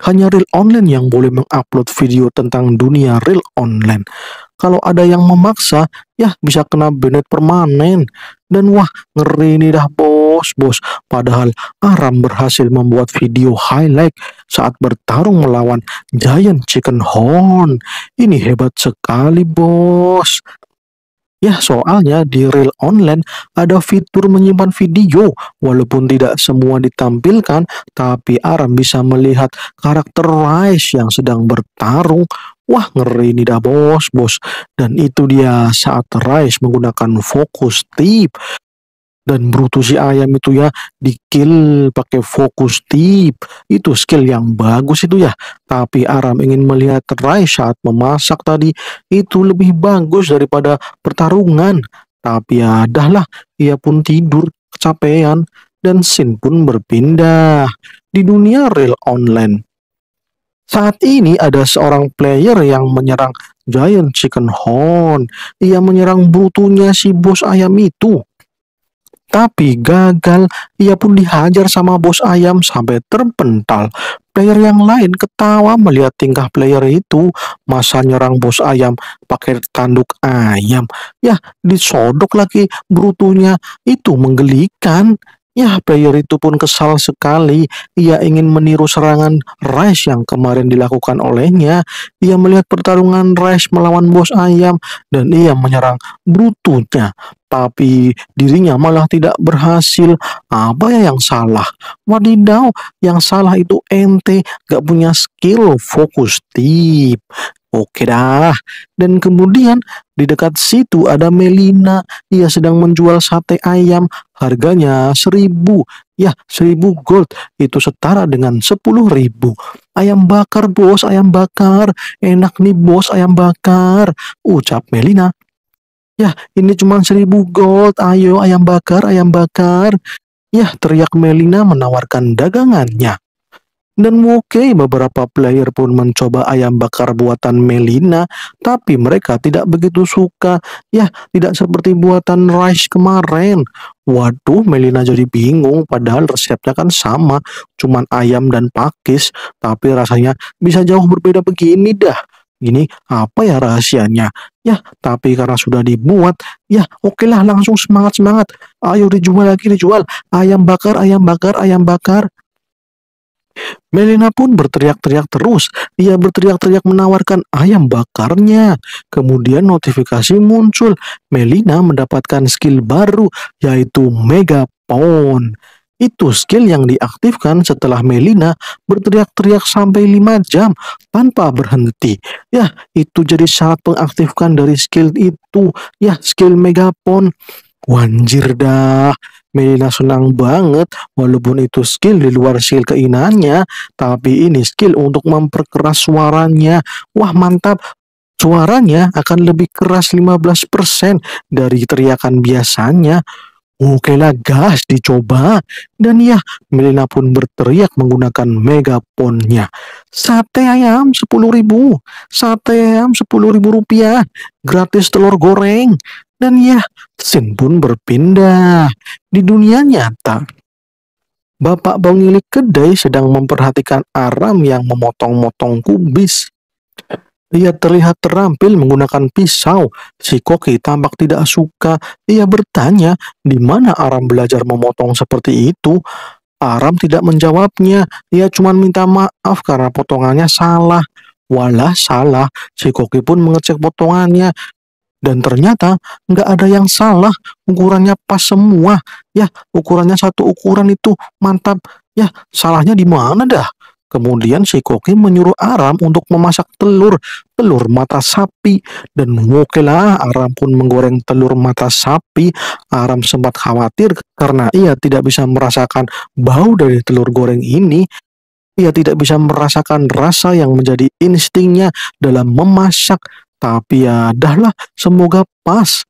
hanya real online yang boleh mengupload video tentang dunia real online kalau ada yang memaksa ya bisa kena banned permanen dan wah ngeri ini dah bos-bos. Padahal Aram berhasil membuat video highlight saat bertarung melawan Giant Chicken Horn. Ini hebat sekali bos. Ya soalnya di Real Online ada fitur menyimpan video walaupun tidak semua ditampilkan tapi Aram bisa melihat karakter Rice yang sedang bertarung Wah ngeri nih dah bos bos Dan itu dia saat Rice menggunakan fokus tip dan bruto si ayam itu ya di kill pakai fokus tip itu skill yang bagus itu ya tapi Aram ingin melihat Rai saat memasak tadi itu lebih bagus daripada pertarungan tapi ya dahlah ia pun tidur kecapean dan Sin pun berpindah di dunia real online saat ini ada seorang player yang menyerang Giant Chicken Horn. Ia menyerang brutunya si bos ayam itu tapi gagal. Ia pun dihajar sama bos ayam sampai terpental. Player yang lain ketawa melihat tingkah player itu. Masa nyerang bos ayam pakai tanduk ayam. Ya, disodok lagi brutunya. Itu menggelikan. Ya, player itu pun kesal sekali. Ia ingin meniru serangan Rice yang kemarin dilakukan olehnya. Ia melihat pertarungan Rice melawan bos ayam dan ia menyerang brutunya. Tapi dirinya malah tidak berhasil. Apa ya yang salah? Wadidaw, yang salah itu ente gak punya skill fokus tip. Oke dah. Dan kemudian di dekat situ ada Melina. Ia sedang menjual sate ayam. Harganya seribu. Ya, seribu gold. Itu setara dengan sepuluh ribu. Ayam bakar, bos. Ayam bakar. Enak nih, bos. Ayam bakar. Ucap Melina. Ya, ini cuma seribu gold. Ayo, ayam bakar, ayam bakar. Ya, teriak Melina menawarkan dagangannya. Dan mungkin beberapa player pun mencoba ayam bakar buatan Melina, tapi mereka tidak begitu suka. Ya, tidak seperti buatan Rice kemarin. Waduh, Melina jadi bingung padahal resepnya kan sama, cuman ayam dan pakis, tapi rasanya bisa jauh berbeda begini dah. Ini apa ya rahasianya? Ya, tapi karena sudah dibuat, ya okelah langsung semangat-semangat. Ayo dijual lagi, dijual. Ayam bakar, ayam bakar, ayam bakar. Melina pun berteriak-teriak terus. Ia berteriak-teriak menawarkan ayam bakarnya. Kemudian notifikasi muncul. Melina mendapatkan skill baru yaitu Mega Pawn. Itu skill yang diaktifkan setelah Melina berteriak-teriak sampai 5 jam tanpa berhenti. Ya, itu jadi saat pengaktifkan dari skill itu. Ya, skill Mega Megapon. Wanjir dah, Melina senang banget walaupun itu skill di luar skill keinginannya, tapi ini skill untuk memperkeras suaranya. Wah mantap, suaranya akan lebih keras 15% dari teriakan biasanya. Oke lah gas dicoba dan ya Melina pun berteriak menggunakan megaponnya. Sate ayam ribu, sate ayam ribu rupiah, gratis telur goreng, dan ya, Sin pun berpindah di dunia nyata. Bapak pemilik kedai sedang memperhatikan Aram yang memotong-motong kubis. Ia terlihat terampil menggunakan pisau. Si koki tampak tidak suka. Ia bertanya, di mana Aram belajar memotong seperti itu? Aram tidak menjawabnya. Ia cuma minta maaf karena potongannya salah. Walah salah, si koki pun mengecek potongannya. Dan ternyata nggak ada yang salah, ukurannya pas semua. Ya, ukurannya satu ukuran itu mantap. Ya, salahnya di mana dah? Kemudian si koki menyuruh Aram untuk memasak telur, telur mata sapi. Dan okelah Aram pun menggoreng telur mata sapi. Aram sempat khawatir karena ia tidak bisa merasakan bau dari telur goreng ini. Ia tidak bisa merasakan rasa yang menjadi instingnya dalam memasak tapi ya dahlah, semoga pas.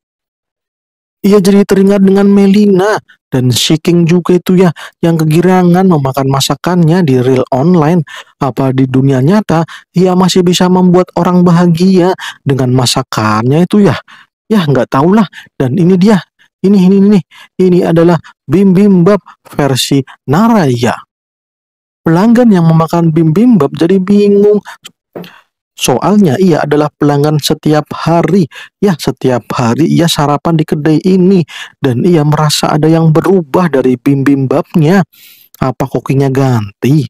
Ia jadi teringat dengan Melina dan Shiking juga itu ya yang kegirangan memakan masakannya di real online. Apa di dunia nyata ia masih bisa membuat orang bahagia dengan masakannya itu ya. Ya nggak tahulah dan ini dia. Ini ini ini ini adalah bim bim bab versi Naraya. Pelanggan yang memakan bim bim bab jadi bingung Soalnya ia adalah pelanggan setiap hari. Ya, setiap hari ia sarapan di kedai ini dan ia merasa ada yang berubah dari bim babnya. Apa kokinya ganti?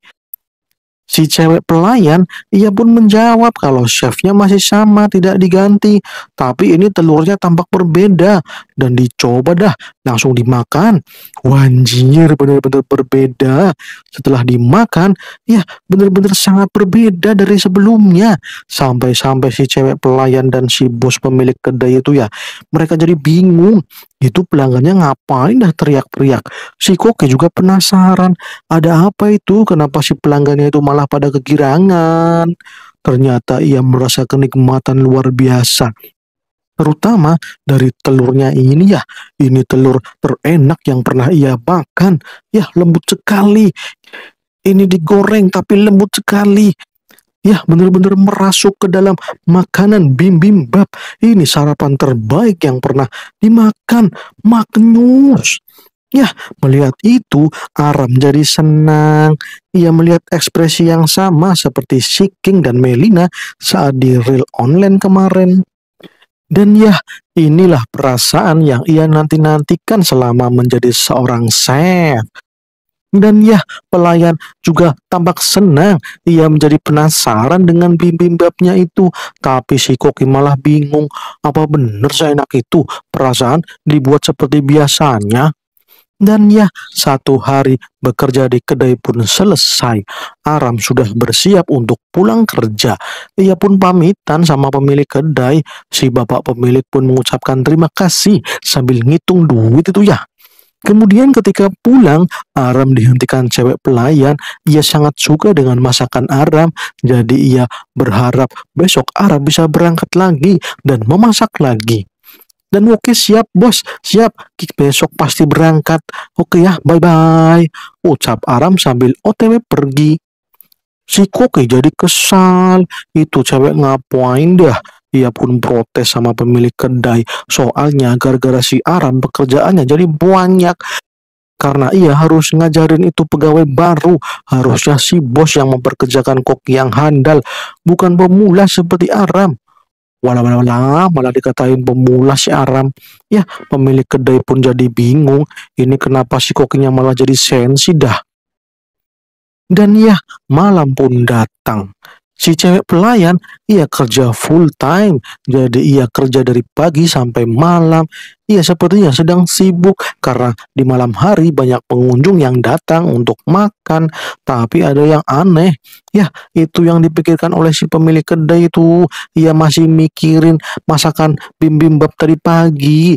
Si cewek pelayan, ia pun menjawab kalau chefnya masih sama, tidak diganti. Tapi ini telurnya tampak berbeda dan dicoba dah, langsung dimakan. Wanjir, benar-benar berbeda. Setelah dimakan, ya benar-benar sangat berbeda dari sebelumnya. Sampai-sampai si cewek pelayan dan si bos pemilik kedai itu ya, mereka jadi bingung. Itu pelanggannya ngapain dah teriak-teriak? Si koki juga penasaran, ada apa itu? Kenapa si pelanggannya itu malah pada kegirangan? Ternyata ia merasa kenikmatan luar biasa. Terutama dari telurnya ini ya, ini telur terenak yang pernah ia makan. Ya lembut sekali, ini digoreng tapi lembut sekali. Ya, benar-benar merasuk ke dalam makanan bim-bim bab. Ini sarapan terbaik yang pernah dimakan. Maknyus. Ya, melihat itu, Aram jadi senang. Ia melihat ekspresi yang sama seperti Siking dan Melina saat di reel online kemarin. Dan ya, inilah perasaan yang ia nanti-nantikan selama menjadi seorang chef. Dan ya, pelayan juga tampak senang. Ia menjadi penasaran dengan bim-bim babnya itu. Tapi si koki malah bingung. Apa benar seenak itu perasaan dibuat seperti biasanya? Dan ya, satu hari bekerja di kedai pun selesai. Aram sudah bersiap untuk pulang kerja. Ia pun pamitan sama pemilik kedai. Si bapak pemilik pun mengucapkan terima kasih sambil ngitung duit itu ya. Kemudian ketika pulang, Aram dihentikan cewek pelayan. Ia sangat suka dengan masakan Aram, jadi ia berharap besok Aram bisa berangkat lagi dan memasak lagi. Dan oke siap bos, siap, besok pasti berangkat. Oke ya, bye-bye, ucap Aram sambil otw pergi. Si Koki jadi kesal, itu cewek ngapain dah, ia pun protes sama pemilik kedai. Soalnya gara-gara si Aram pekerjaannya jadi banyak. Karena ia harus ngajarin itu pegawai baru. Harusnya si bos yang memperkerjakan kok yang handal. Bukan pemula seperti Aram. Walau-walau malah dikatain pemula si Aram. Ya pemilik kedai pun jadi bingung. Ini kenapa si kokinya malah jadi sensi dah. Dan ya malam pun datang si cewek pelayan ia kerja full time jadi ia kerja dari pagi sampai malam ia sepertinya sedang sibuk karena di malam hari banyak pengunjung yang datang untuk makan tapi ada yang aneh ya itu yang dipikirkan oleh si pemilik kedai itu ia masih mikirin masakan bim bab tadi pagi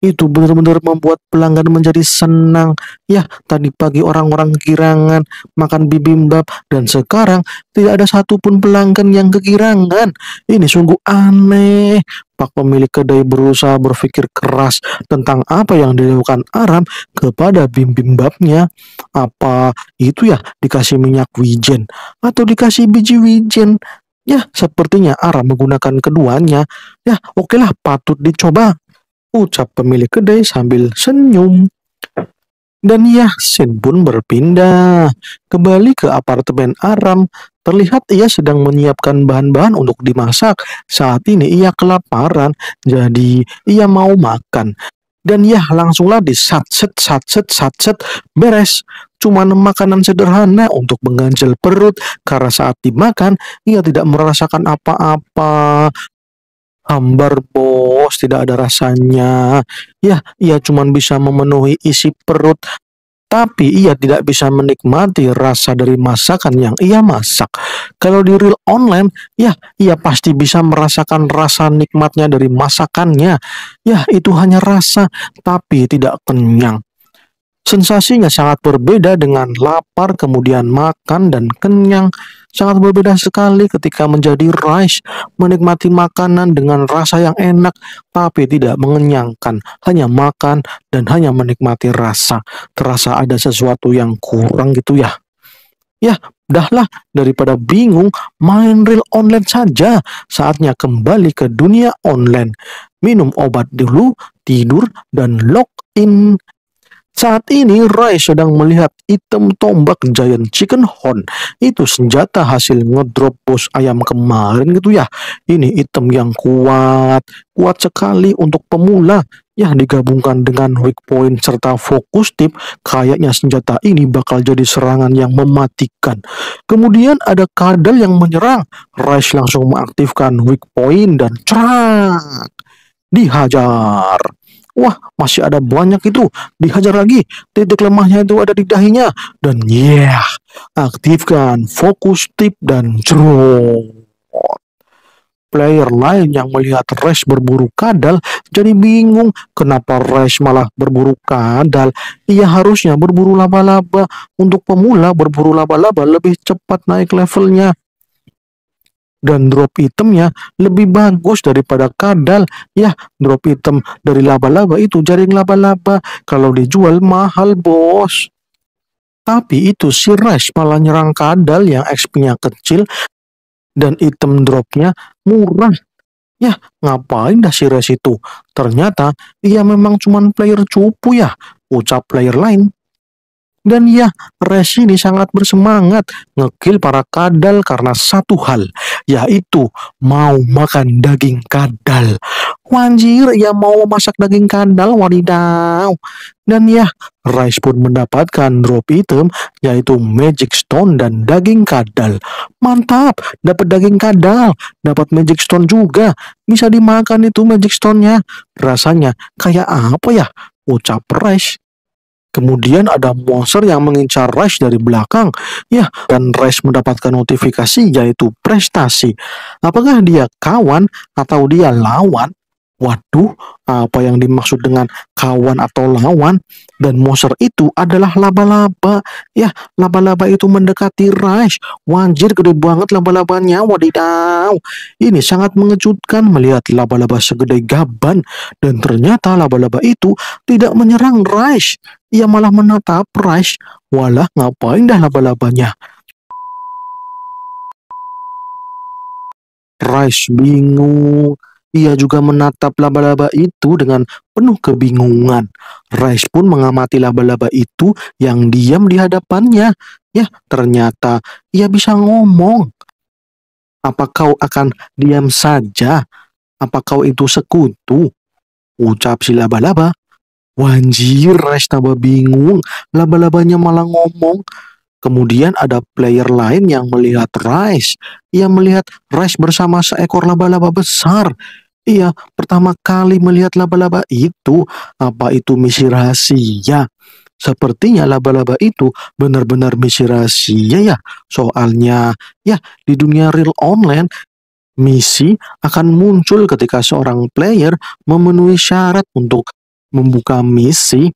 itu benar-benar membuat pelanggan menjadi senang. Ya, tadi pagi orang-orang kekirangan makan bibimbap dan sekarang tidak ada satupun pelanggan yang kekirangan. Ini sungguh aneh. Pak pemilik kedai berusaha berpikir keras tentang apa yang dilakukan Aram kepada bibimbapnya. Apa itu ya dikasih minyak wijen atau dikasih biji wijen? Ya, sepertinya Aram menggunakan keduanya. Ya, okelah patut dicoba ucap pemilik kedai sambil senyum. Dan Yahsin pun berpindah kembali ke apartemen Aram. Terlihat ia sedang menyiapkan bahan-bahan untuk dimasak. Saat ini ia kelaparan, jadi ia mau makan. Dan Yah langsunglah disatset, satset, satset, beres. Cuma makanan sederhana untuk mengganjal perut karena saat dimakan ia tidak merasakan apa-apa. Hambar bo tidak ada rasanya. Ya, ia cuma bisa memenuhi isi perut, tapi ia tidak bisa menikmati rasa dari masakan yang ia masak. Kalau di real online, ya, ia pasti bisa merasakan rasa nikmatnya dari masakannya. Ya, itu hanya rasa, tapi tidak kenyang. Sensasinya sangat berbeda dengan lapar, kemudian makan dan kenyang. Sangat berbeda sekali ketika menjadi rice, menikmati makanan dengan rasa yang enak tapi tidak mengenyangkan. Hanya makan dan hanya menikmati rasa. Terasa ada sesuatu yang kurang gitu ya. Ya, dahlah daripada bingung, main real online saja. Saatnya kembali ke dunia online. Minum obat dulu, tidur, dan login saat ini Rai sedang melihat item tombak Giant Chicken Horn. Itu senjata hasil ngedrop bos ayam kemarin gitu ya. Ini item yang kuat, kuat sekali untuk pemula. Ya digabungkan dengan weak point serta fokus tip, kayaknya senjata ini bakal jadi serangan yang mematikan. Kemudian ada kadal yang menyerang. Rice langsung mengaktifkan weak point dan cerak. Dihajar. Wah, masih ada banyak itu. Dihajar lagi. Titik lemahnya itu ada di dahinya. Dan yeah, aktifkan fokus tip dan jeruk. Player lain yang melihat Rash berburu kadal jadi bingung kenapa Rash malah berburu kadal. Ia harusnya berburu laba-laba. Untuk pemula berburu laba-laba lebih cepat naik levelnya dan drop itemnya lebih bagus daripada kadal ya drop item dari laba-laba itu jaring laba-laba kalau dijual mahal bos tapi itu si Rush malah nyerang kadal yang XP-nya kecil dan item dropnya murah ya ngapain dah si Rush itu ternyata ia memang cuman player cupu ya ucap player lain dan ya, Resi ini sangat bersemangat ngekill para kadal karena satu hal, yaitu mau makan daging kadal. Wanjir, ya mau masak daging kadal, wadidaw. Dan ya, Rice pun mendapatkan drop item, yaitu Magic Stone dan daging kadal. Mantap, dapat daging kadal, dapat Magic Stone juga. Bisa dimakan itu Magic Stone-nya. Rasanya kayak apa ya? Ucap Rice. Kemudian ada monster yang mengincar Rush dari belakang. Ya, dan Rush mendapatkan notifikasi yaitu prestasi. Apakah dia kawan atau dia lawan? Waduh, apa yang dimaksud dengan kawan atau lawan? Dan monster itu adalah laba-laba. Ya, laba-laba itu mendekati Rice. Wanjir, gede banget laba-labanya. Wadidaw. Ini sangat mengejutkan melihat laba-laba segede gaban. Dan ternyata laba-laba itu tidak menyerang Rice. Ia malah menatap Rice. Walah, ngapain dah laba-labanya? Rice bingung ia juga menatap laba-laba itu dengan penuh kebingungan. Rice pun mengamati laba-laba itu yang diam di hadapannya. Ya, ternyata ia bisa ngomong. Apa kau akan diam saja? Apa kau itu sekutu? Ucap si laba-laba. Wanjir, Rice tambah bingung. Laba-labanya malah ngomong. Kemudian ada player lain yang melihat Rice. Ia melihat Rice bersama seekor laba-laba besar. Ia pertama kali melihat laba-laba itu. Apa itu misi rahasia? Sepertinya laba-laba itu benar-benar misi rahasia ya. Soalnya ya di dunia real online misi akan muncul ketika seorang player memenuhi syarat untuk membuka misi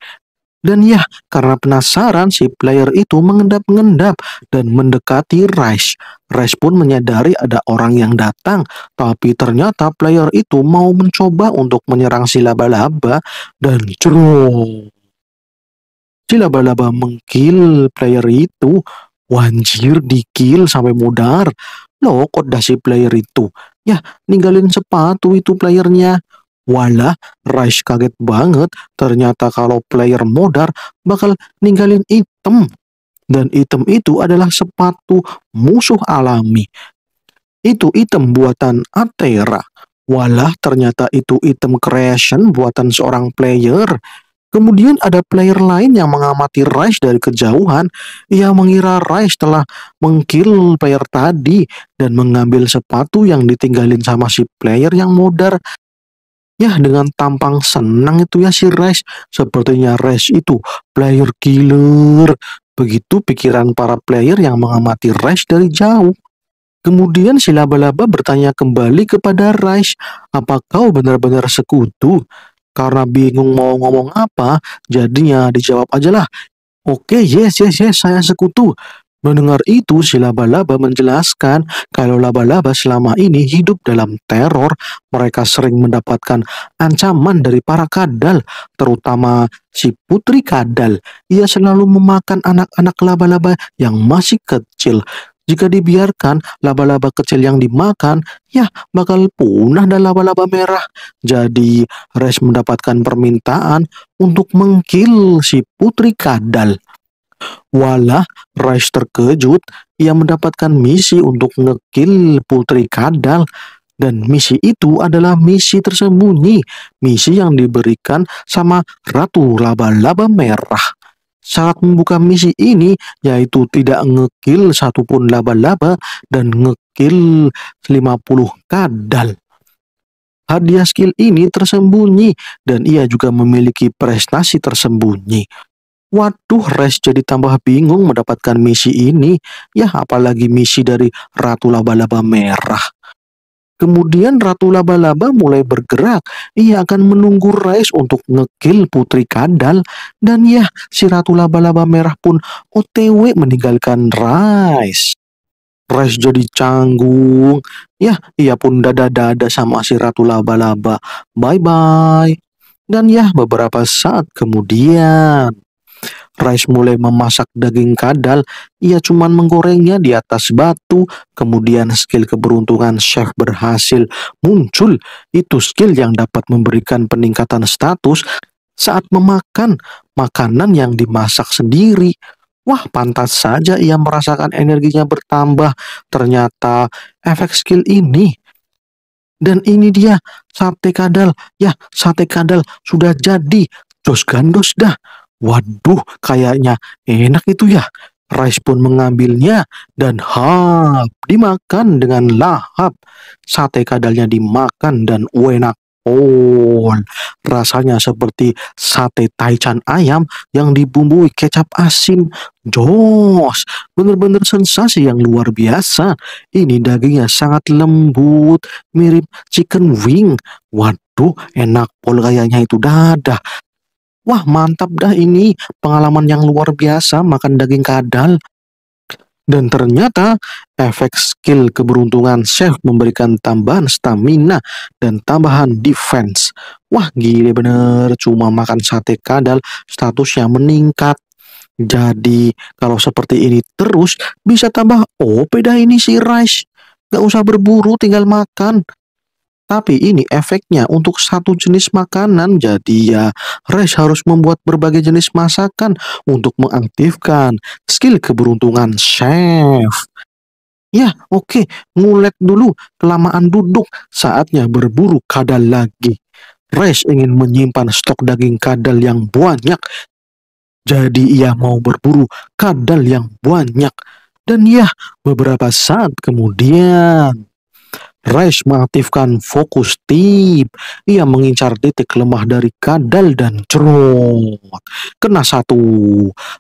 dan ya, karena penasaran si player itu mengendap-endap dan mendekati Rice. Rice pun menyadari ada orang yang datang, tapi ternyata player itu mau mencoba untuk menyerang si laba-laba dan cerong. Si laba-laba mengkil player itu. Wanjir dikil sampai mudar. Loh, kok dah si player itu? Ya, ninggalin sepatu itu playernya. Walah, Raish kaget banget. Ternyata kalau player modar bakal ninggalin item. Dan item itu adalah sepatu musuh alami. Itu item buatan Atera. Walah, ternyata itu item creation buatan seorang player. Kemudian ada player lain yang mengamati Rice dari kejauhan. Ia mengira Rice telah mengkill player tadi dan mengambil sepatu yang ditinggalin sama si player yang modar Ya dengan tampang senang itu ya si Rice. Sepertinya Rice itu player killer. Begitu pikiran para player yang mengamati Rice dari jauh. Kemudian si laba-laba bertanya kembali kepada Rice, apa kau benar-benar sekutu? Karena bingung mau ngomong apa, jadinya dijawab ajalah. Oke, okay, yes, yes, yes, saya sekutu. Mendengar itu, si laba-laba menjelaskan kalau laba-laba selama ini hidup dalam teror. Mereka sering mendapatkan ancaman dari para kadal, terutama si putri kadal. Ia selalu memakan anak-anak laba-laba yang masih kecil. Jika dibiarkan, laba-laba kecil yang dimakan, ya bakal punah dan laba-laba merah. Jadi, Res mendapatkan permintaan untuk mengkil si putri kadal. Walah, Rice terkejut. Ia mendapatkan misi untuk ngekill Putri Kadal. Dan misi itu adalah misi tersembunyi, misi yang diberikan sama Ratu Laba-Laba Merah. Saat membuka misi ini yaitu tidak ngekill satupun laba-laba dan ngekill 50 kadal. Hadiah skill ini tersembunyi dan ia juga memiliki prestasi tersembunyi. Waduh, Res jadi tambah bingung mendapatkan misi ini. Ya, apalagi misi dari Ratu Laba-Laba Merah. Kemudian Ratu Laba-Laba mulai bergerak. Ia akan menunggu Res untuk ngekill Putri Kadal. Dan ya, si Ratu Laba-Laba Merah pun OTW meninggalkan Res. Res jadi canggung. Ya, ia pun dada-dada sama si Ratu Laba-Laba. Bye-bye. Dan ya, beberapa saat kemudian... Rice mulai memasak daging kadal, ia cuman menggorengnya di atas batu, kemudian skill keberuntungan chef berhasil muncul. Itu skill yang dapat memberikan peningkatan status saat memakan makanan yang dimasak sendiri. Wah, pantas saja ia merasakan energinya bertambah. Ternyata efek skill ini dan ini dia sate kadal. Ya, sate kadal sudah jadi. Dos gandos dah. Waduh, kayaknya enak itu ya. Rice pun mengambilnya dan hap dimakan dengan lahap. Sate kadalnya dimakan dan enak. Oh, rasanya seperti sate taichan ayam yang dibumbui kecap asin. Jos, benar-benar sensasi yang luar biasa. Ini dagingnya sangat lembut, mirip chicken wing. Waduh, enak pol kayaknya itu dadah. Wah mantap dah ini, pengalaman yang luar biasa makan daging kadal. Dan ternyata efek skill keberuntungan chef memberikan tambahan stamina dan tambahan defense. Wah gila bener, cuma makan sate kadal statusnya meningkat. Jadi kalau seperti ini terus bisa tambah OP dah ini si Rice. Gak usah berburu tinggal makan. Tapi ini efeknya untuk satu jenis makanan jadi ya Res harus membuat berbagai jenis masakan untuk mengaktifkan skill keberuntungan chef. Ya, oke, okay. ngulek dulu, kelamaan duduk, saatnya berburu kadal lagi. Res ingin menyimpan stok daging kadal yang banyak. Jadi ia mau berburu kadal yang banyak. Dan ya, beberapa saat kemudian... Reis mengaktifkan fokus tip. Ia mengincar titik lemah dari kadal dan cerut. Kena satu.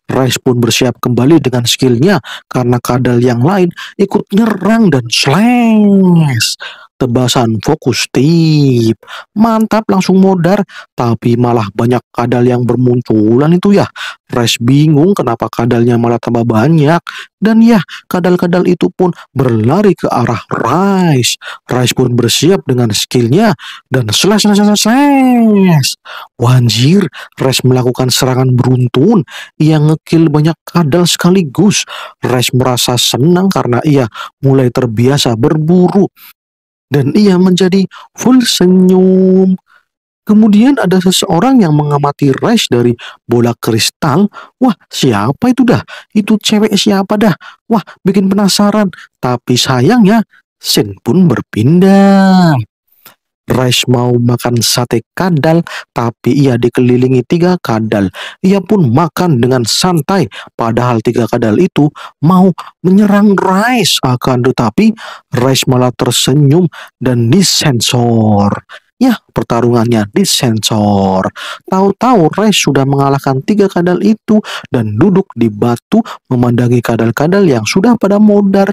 Reis pun bersiap kembali dengan skillnya karena kadal yang lain ikut nyerang dan slash ketebasan fokus tip mantap langsung modar tapi malah banyak kadal yang bermunculan itu ya Fresh bingung kenapa kadalnya malah tambah banyak dan ya kadal-kadal itu pun berlari ke arah Rice. Rice pun bersiap dengan skillnya dan slash slash slash slash. Wanjir, Rice melakukan serangan beruntun. Ia ngekill banyak kadal sekaligus. Rice merasa senang karena ia mulai terbiasa berburu dan ia menjadi full senyum. Kemudian ada seseorang yang mengamati race dari bola kristal. Wah, siapa itu dah? Itu cewek siapa dah? Wah, bikin penasaran. Tapi sayangnya, Sen pun berpindah. Rais mau makan sate kadal, tapi ia dikelilingi tiga kadal. Ia pun makan dengan santai, padahal tiga kadal itu mau menyerang Rais. Akan tetapi Rais malah tersenyum dan disensor. Ya, pertarungannya disensor. Tahu-tahu Rais sudah mengalahkan tiga kadal itu dan duduk di batu memandangi kadal-kadal yang sudah pada modar.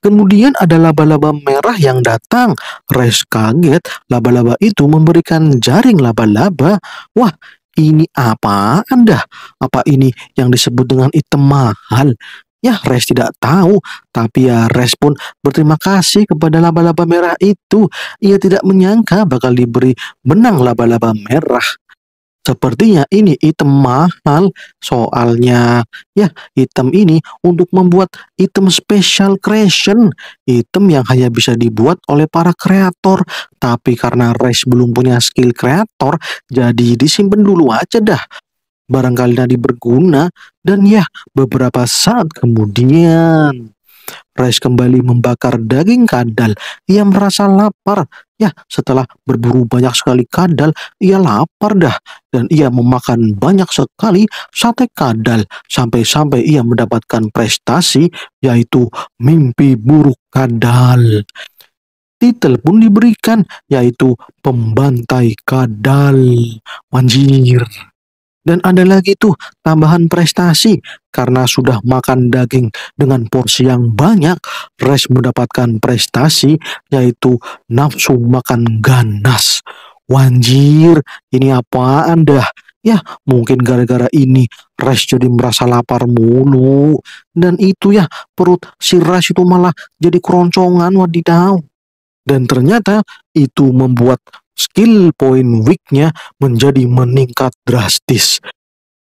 Kemudian ada laba-laba merah yang datang. Res kaget, laba-laba itu memberikan jaring laba-laba. Wah, ini apa Anda? Apa ini yang disebut dengan item mahal? Ya, Res tidak tahu, tapi ya Res pun berterima kasih kepada laba-laba merah itu. Ia tidak menyangka bakal diberi benang laba-laba merah. Sepertinya ini item mahal, soalnya ya item ini untuk membuat item special creation, item yang hanya bisa dibuat oleh para kreator. Tapi karena race belum punya skill kreator, jadi disimpan dulu aja dah. Barangkali nanti berguna dan ya beberapa saat kemudian. Rais kembali membakar daging kadal. Ia merasa lapar. Ya, setelah berburu banyak sekali kadal, ia lapar dah. Dan ia memakan banyak sekali sate kadal. Sampai-sampai ia mendapatkan prestasi, yaitu mimpi buruk kadal. Titel pun diberikan, yaitu pembantai kadal. Manjir. Dan ada lagi tuh tambahan prestasi karena sudah makan daging dengan porsi yang banyak, Res mendapatkan prestasi yaitu nafsu makan ganas. Wanjir, ini apa anda? Ya, mungkin gara-gara ini Res jadi merasa lapar mulu. Dan itu ya, perut si Res itu malah jadi keroncongan wadidaw. Dan ternyata itu membuat skill point weaknya menjadi meningkat drastis.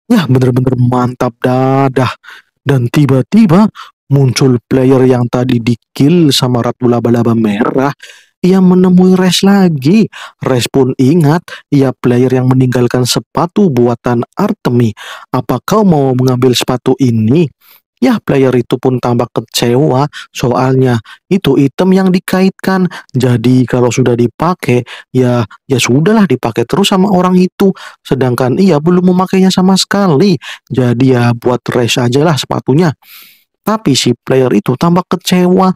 Ya bener-bener mantap dadah. Dan tiba-tiba muncul player yang tadi di kill sama Ratu Laba-Laba Merah ia menemui Res lagi. Res pun ingat, ia player yang meninggalkan sepatu buatan Artemi. Apa kau mau mengambil sepatu ini? Ya, player itu pun tambah kecewa soalnya itu item yang dikaitkan. Jadi kalau sudah dipakai, ya ya sudahlah dipakai terus sama orang itu. Sedangkan ia belum memakainya sama sekali. Jadi ya buat race lah sepatunya. Tapi si player itu tambah kecewa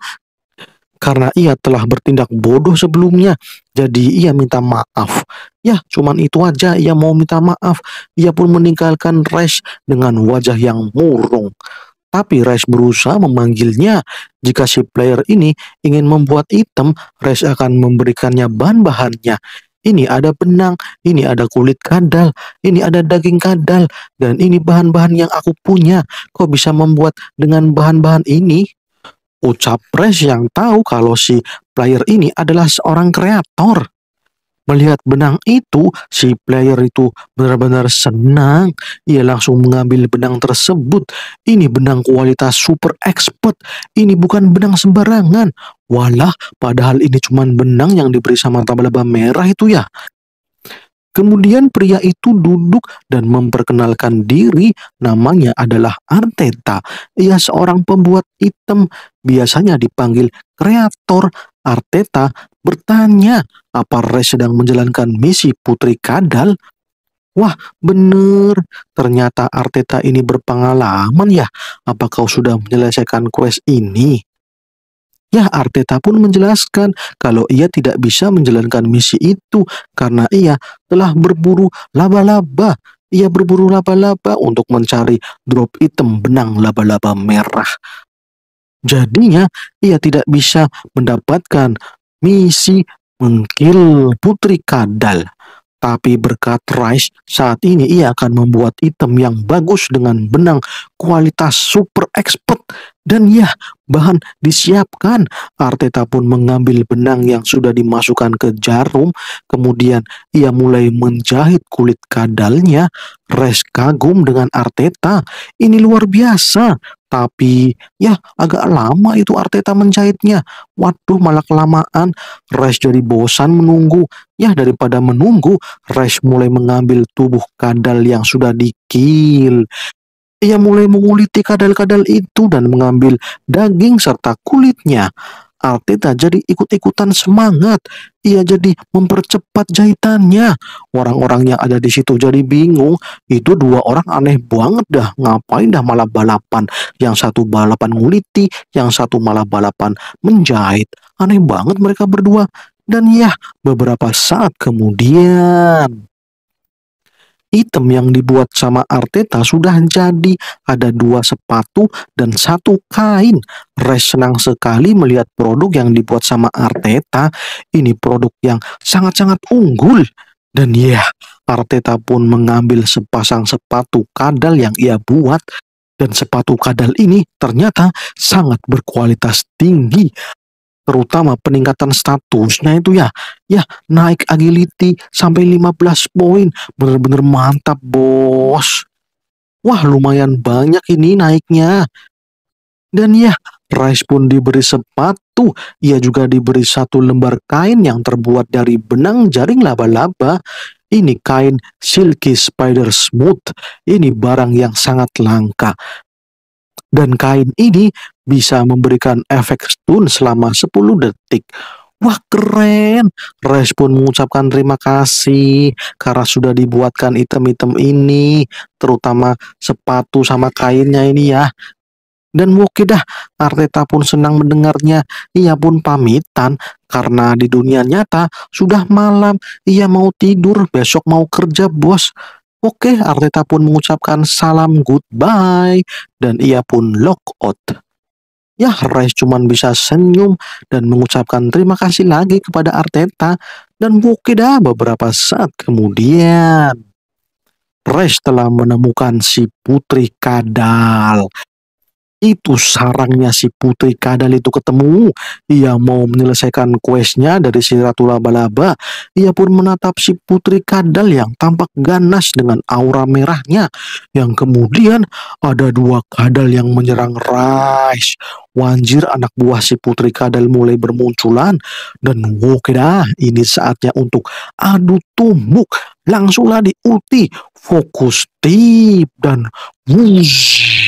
karena ia telah bertindak bodoh sebelumnya. Jadi ia minta maaf. Ya, cuman itu aja ia mau minta maaf. Ia pun meninggalkan race dengan wajah yang murung. Tapi Rice berusaha memanggilnya. Jika si player ini ingin membuat item, Rice akan memberikannya bahan-bahannya. Ini ada benang, ini ada kulit kadal, ini ada daging kadal, dan ini bahan-bahan yang aku punya. Kok bisa membuat dengan bahan-bahan ini? Ucap Rice yang tahu kalau si player ini adalah seorang kreator. Melihat benang itu, si player itu benar-benar senang. Ia langsung mengambil benang tersebut. Ini benang kualitas super expert. Ini bukan benang sembarangan. Walah, padahal ini cuma benang yang diberi sama laba merah itu ya. Kemudian pria itu duduk dan memperkenalkan diri, namanya adalah Arteta. Ia seorang pembuat item, biasanya dipanggil kreator Arteta bertanya apa Ray sedang menjalankan misi putri kadal. Wah, bener. Ternyata Arteta ini berpengalaman ya. Apa kau sudah menyelesaikan quest ini? Ya, Arteta pun menjelaskan kalau ia tidak bisa menjalankan misi itu karena ia telah berburu laba-laba. Ia berburu laba-laba untuk mencari drop item benang laba-laba merah. Jadinya ia tidak bisa mendapatkan misi mengkil putri kadal. Tapi berkat Rice, saat ini ia akan membuat item yang bagus dengan benang kualitas super expert dan ya, bahan disiapkan. Arteta pun mengambil benang yang sudah dimasukkan ke jarum. Kemudian ia mulai menjahit kulit kadalnya. Res kagum dengan Arteta. Ini luar biasa. Tapi ya agak lama itu Arteta menjahitnya. Waduh malah kelamaan. Res jadi bosan menunggu. Ya daripada menunggu, Res mulai mengambil tubuh kadal yang sudah dikil. Ia mulai menguliti kadal-kadal itu dan mengambil daging serta kulitnya. Alteta jadi ikut-ikutan semangat. Ia jadi mempercepat jahitannya. Orang-orang yang ada di situ jadi bingung. Itu dua orang aneh banget dah. Ngapain dah malah balapan? Yang satu balapan nguliti, yang satu malah balapan menjahit. Aneh banget mereka berdua. Dan ya, beberapa saat kemudian... Item yang dibuat sama Arteta sudah jadi. Ada dua sepatu dan satu kain. Res senang sekali melihat produk yang dibuat sama Arteta. Ini produk yang sangat-sangat unggul. Dan ya, yeah, Arteta pun mengambil sepasang sepatu kadal yang ia buat. Dan sepatu kadal ini ternyata sangat berkualitas tinggi terutama peningkatan statusnya itu ya ya naik agility sampai 15 poin bener-bener mantap bos wah lumayan banyak ini naiknya dan ya Rice pun diberi sepatu, ia juga diberi satu lembar kain yang terbuat dari benang jaring laba-laba. Ini kain silky spider smooth, ini barang yang sangat langka. Dan kain ini bisa memberikan efek stun selama 10 detik. Wah keren, respon mengucapkan terima kasih karena sudah dibuatkan item-item ini, terutama sepatu sama kainnya ini ya. Dan oke dah, Arteta pun senang mendengarnya. Ia pun pamitan karena di dunia nyata sudah malam. Ia mau tidur, besok mau kerja bos. Oke, Arteta pun mengucapkan salam goodbye dan ia pun lock out. Ya, Rice cuma bisa senyum dan mengucapkan terima kasih lagi kepada Arteta dan Bukeda beberapa saat kemudian. Rice telah menemukan si putri kadal itu sarangnya si Putri Kadal itu ketemu. Ia mau menyelesaikan questnya dari si Ratu Laba-Laba. Ia pun menatap si Putri Kadal yang tampak ganas dengan aura merahnya. Yang kemudian ada dua kadal yang menyerang Rice. Wanjir anak buah si Putri Kadal mulai bermunculan. Dan oke dah, ini saatnya untuk adu tumbuk. Langsunglah diulti, fokus tip dan wush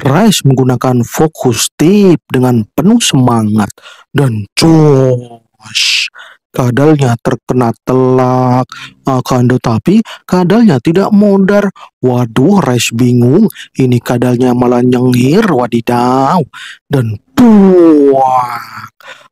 Rice menggunakan fokus tip dengan penuh semangat dan josh. Kadalnya terkena telak, akan ah, tetapi kadalnya tidak modar. Waduh, Rice bingung. Ini kadalnya malah nyengir, wadidaw. Dan Wah,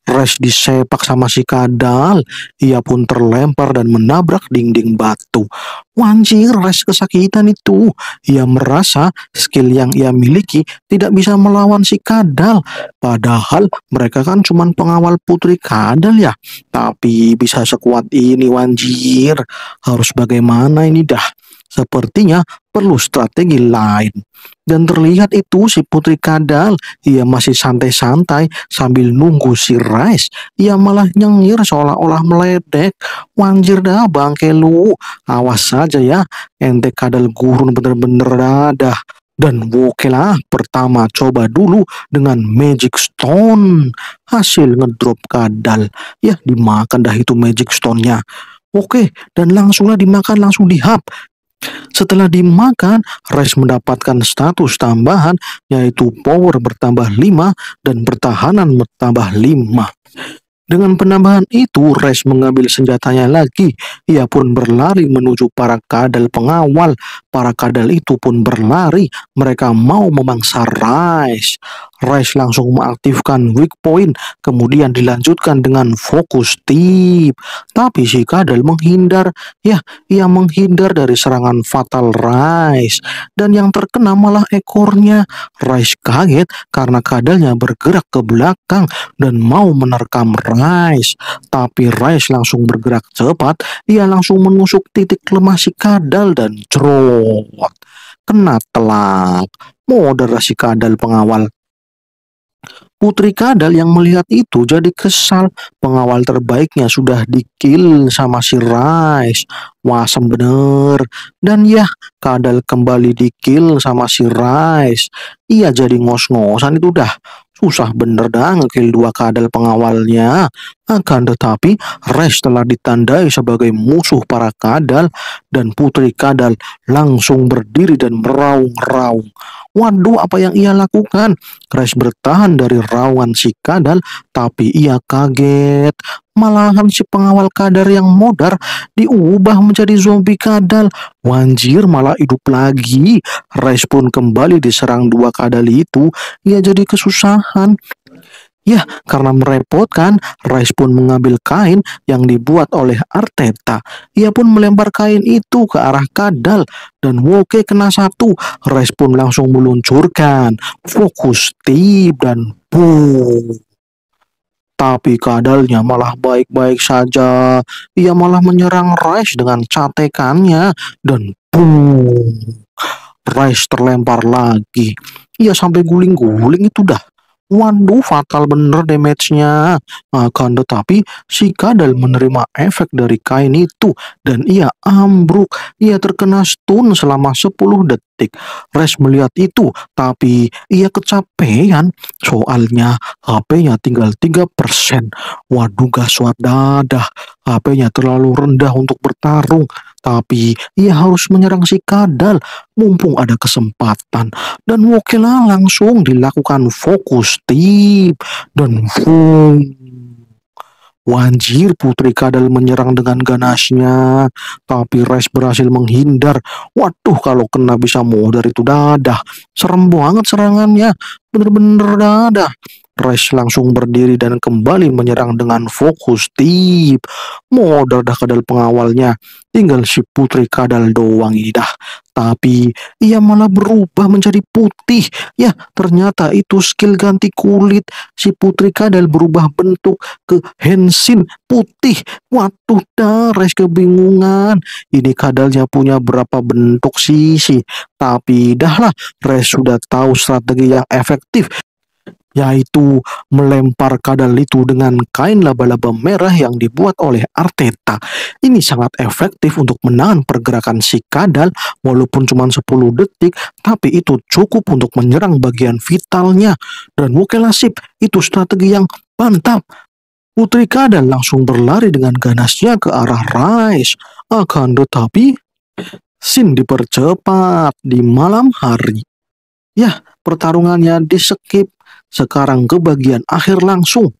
Res disepak sama si kadal. Ia pun terlempar dan menabrak dinding batu. Wanjir, Res kesakitan itu. Ia merasa skill yang ia miliki tidak bisa melawan si kadal. Padahal mereka kan cuma pengawal putri kadal ya. Tapi bisa sekuat ini Wanjir. Harus bagaimana ini dah. Sepertinya perlu strategi lain. Dan terlihat itu si Putri Kadal, ia masih santai-santai sambil nunggu si Rice. Ia malah nyengir seolah-olah meledek. Wanjir dah bangke lu, awas saja ya, ente Kadal gurun bener-bener dah Dan lah pertama coba dulu dengan Magic Stone. Hasil ngedrop kadal. Ya dimakan dah itu Magic Stone-nya. Oke, dan langsunglah dimakan langsung dihap. Setelah dimakan, Rice mendapatkan status tambahan yaitu power bertambah 5 dan pertahanan bertambah 5. Dengan penambahan itu, Rice mengambil senjatanya lagi. Ia pun berlari menuju para kadal pengawal. Para kadal itu pun berlari. Mereka mau memangsa Rice. Rice langsung mengaktifkan weak point, kemudian dilanjutkan dengan fokus tip. Tapi si kadal menghindar. Ya, ia menghindar dari serangan fatal Rice. Dan yang terkena malah ekornya. Rice kaget karena kadalnya bergerak ke belakang dan mau menerkam Res. Rice. Tapi Rice langsung bergerak cepat, Ia langsung menusuk titik lemah si kadal dan cerot. Kena telak, moderasi kadal pengawal Putri Kadal yang melihat itu jadi kesal. Pengawal terbaiknya sudah dikil sama si Rice. Wasem bener. Dan ya, Kadal kembali dikil sama si Rice. Ia jadi ngos-ngosan itu dah. Susah bener dah ngekill dua kadal pengawalnya. Akan tetapi, Rex telah ditandai sebagai musuh para kadal dan putri kadal langsung berdiri dan meraung-raung. Waduh, apa yang ia lakukan? Rex bertahan dari rawan si kadal, tapi ia kaget. Malahan si pengawal kadar yang modar diubah menjadi zombie kadal. Wanjir malah hidup lagi. Rice pun kembali diserang dua kadal itu. Ia jadi kesusahan. Ya, karena merepotkan, Rice pun mengambil kain yang dibuat oleh Arteta. Ia pun melempar kain itu ke arah kadal dan Woke kena satu. Rice pun langsung meluncurkan. Fokus tip dan boom. Tapi kadalnya malah baik-baik saja. Ia malah menyerang Rice dengan catekannya dan boom. Rice terlempar lagi. Ia sampai guling-guling itu dah. Waduh, fatal bener damage-nya. Akan ah, tetapi, si Kadal menerima efek dari kain itu dan ia ambruk. Ia terkena stun selama 10 detik. Res melihat itu, tapi ia kecapean. Soalnya HP-nya tinggal 3%. Waduh, gaswat dadah. HP-nya terlalu rendah untuk bertarung. Tapi ia harus menyerang si kadal mumpung ada kesempatan. Dan Wokela langsung dilakukan fokus tip dan fung. Wanjir Putri Kadal menyerang dengan ganasnya, tapi Res berhasil menghindar. Waduh kalau kena bisa mau dari itu dadah. Serem banget serangannya, bener-bener dadah. Rice langsung berdiri dan kembali menyerang dengan fokus tip. Modal dah kadal pengawalnya, tinggal si putri kadal doang ini dah. Tapi ia malah berubah menjadi putih. Ya, ternyata itu skill ganti kulit. Si putri kadal berubah bentuk ke Henshin putih. Waduh dah, Rice kebingungan. Ini kadalnya punya berapa bentuk sih sih. Tapi dahlah, Rice sudah tahu strategi yang efektif yaitu melempar kadal itu dengan kain laba-laba merah yang dibuat oleh Arteta. Ini sangat efektif untuk menahan pergerakan si kadal walaupun cuma 10 detik, tapi itu cukup untuk menyerang bagian vitalnya. Dan Wukelasip itu strategi yang mantap. Putri Kadal langsung berlari dengan ganasnya ke arah Rice. Akan tetapi, Sin dipercepat di malam hari. Ya, pertarungannya di skip sekarang ke bagian akhir langsung.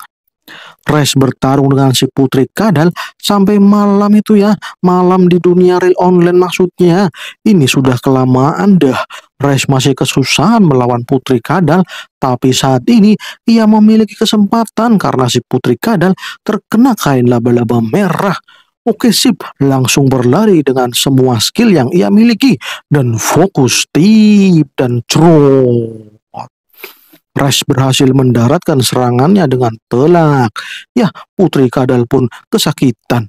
Res bertarung dengan si Putri Kadal sampai malam itu ya, malam di dunia real online maksudnya. Ini sudah kelamaan dah. Res masih kesusahan melawan Putri Kadal, tapi saat ini ia memiliki kesempatan karena si Putri Kadal terkena kain laba-laba merah. Oke sip, langsung berlari dengan semua skill yang ia miliki dan fokus tip dan troll. Rush berhasil mendaratkan serangannya dengan telak. Ya, Putri Kadal pun kesakitan.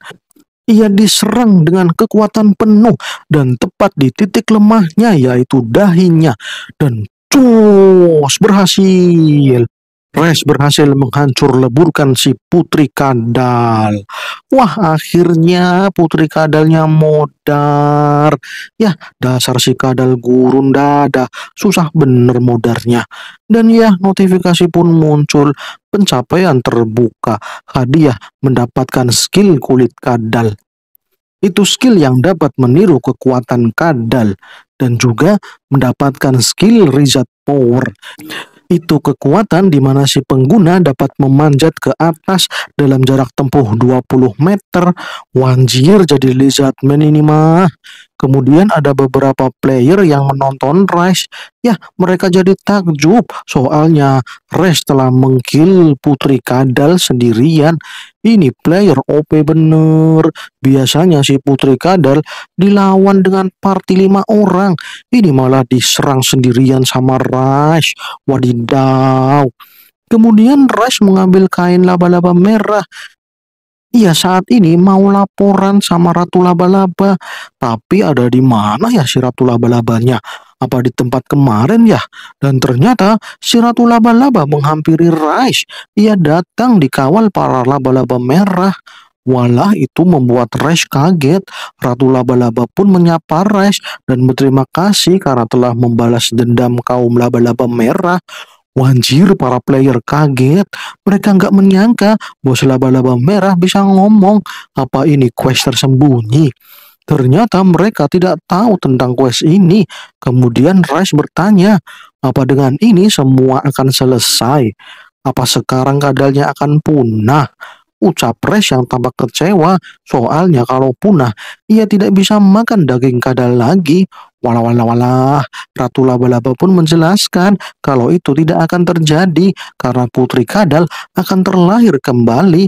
Ia diserang dengan kekuatan penuh dan tepat di titik lemahnya yaitu dahinya. Dan cus berhasil. Res berhasil menghancur leburkan si Putri Kadal. Wah, akhirnya Putri Kadalnya modar. Ya, dasar si Kadal gurun dada. Susah bener modarnya. Dan ya, notifikasi pun muncul. Pencapaian terbuka. Hadiah mendapatkan skill kulit Kadal. Itu skill yang dapat meniru kekuatan Kadal. Dan juga mendapatkan skill Rizat Power itu kekuatan di mana si pengguna dapat memanjat ke atas dalam jarak tempuh 20 meter. Wanjir jadi lizard man Kemudian ada beberapa player yang menonton Rush. Ya, mereka jadi takjub soalnya Rush telah mengkill Putri Kadal sendirian. Ini player OP bener. Biasanya si Putri Kadal dilawan dengan party 5 orang. Ini malah diserang sendirian sama Rush. Wadidaw. Kemudian Rush mengambil kain laba-laba merah Iya saat ini mau laporan sama Ratu Laba-Laba, tapi ada di mana ya si Ratu Laba-Labanya? Apa di tempat kemarin ya? Dan ternyata si Ratu Laba-Laba menghampiri Rice. Ia datang dikawal para laba-laba merah. Walah itu membuat Rice kaget. Ratu Laba-Laba pun menyapa Rice dan berterima kasih karena telah membalas dendam kaum laba-laba merah. Wanjir para player kaget, mereka nggak menyangka bos laba-laba merah bisa ngomong apa ini quest tersembunyi. Ternyata mereka tidak tahu tentang quest ini. Kemudian Rice bertanya, apa dengan ini semua akan selesai? Apa sekarang kadalnya akan punah? ucap Res yang tampak kecewa, soalnya kalau punah, ia tidak bisa makan daging kadal lagi. Walau walau walau, Ratu Laba-Laba pun menjelaskan kalau itu tidak akan terjadi karena Putri Kadal akan terlahir kembali.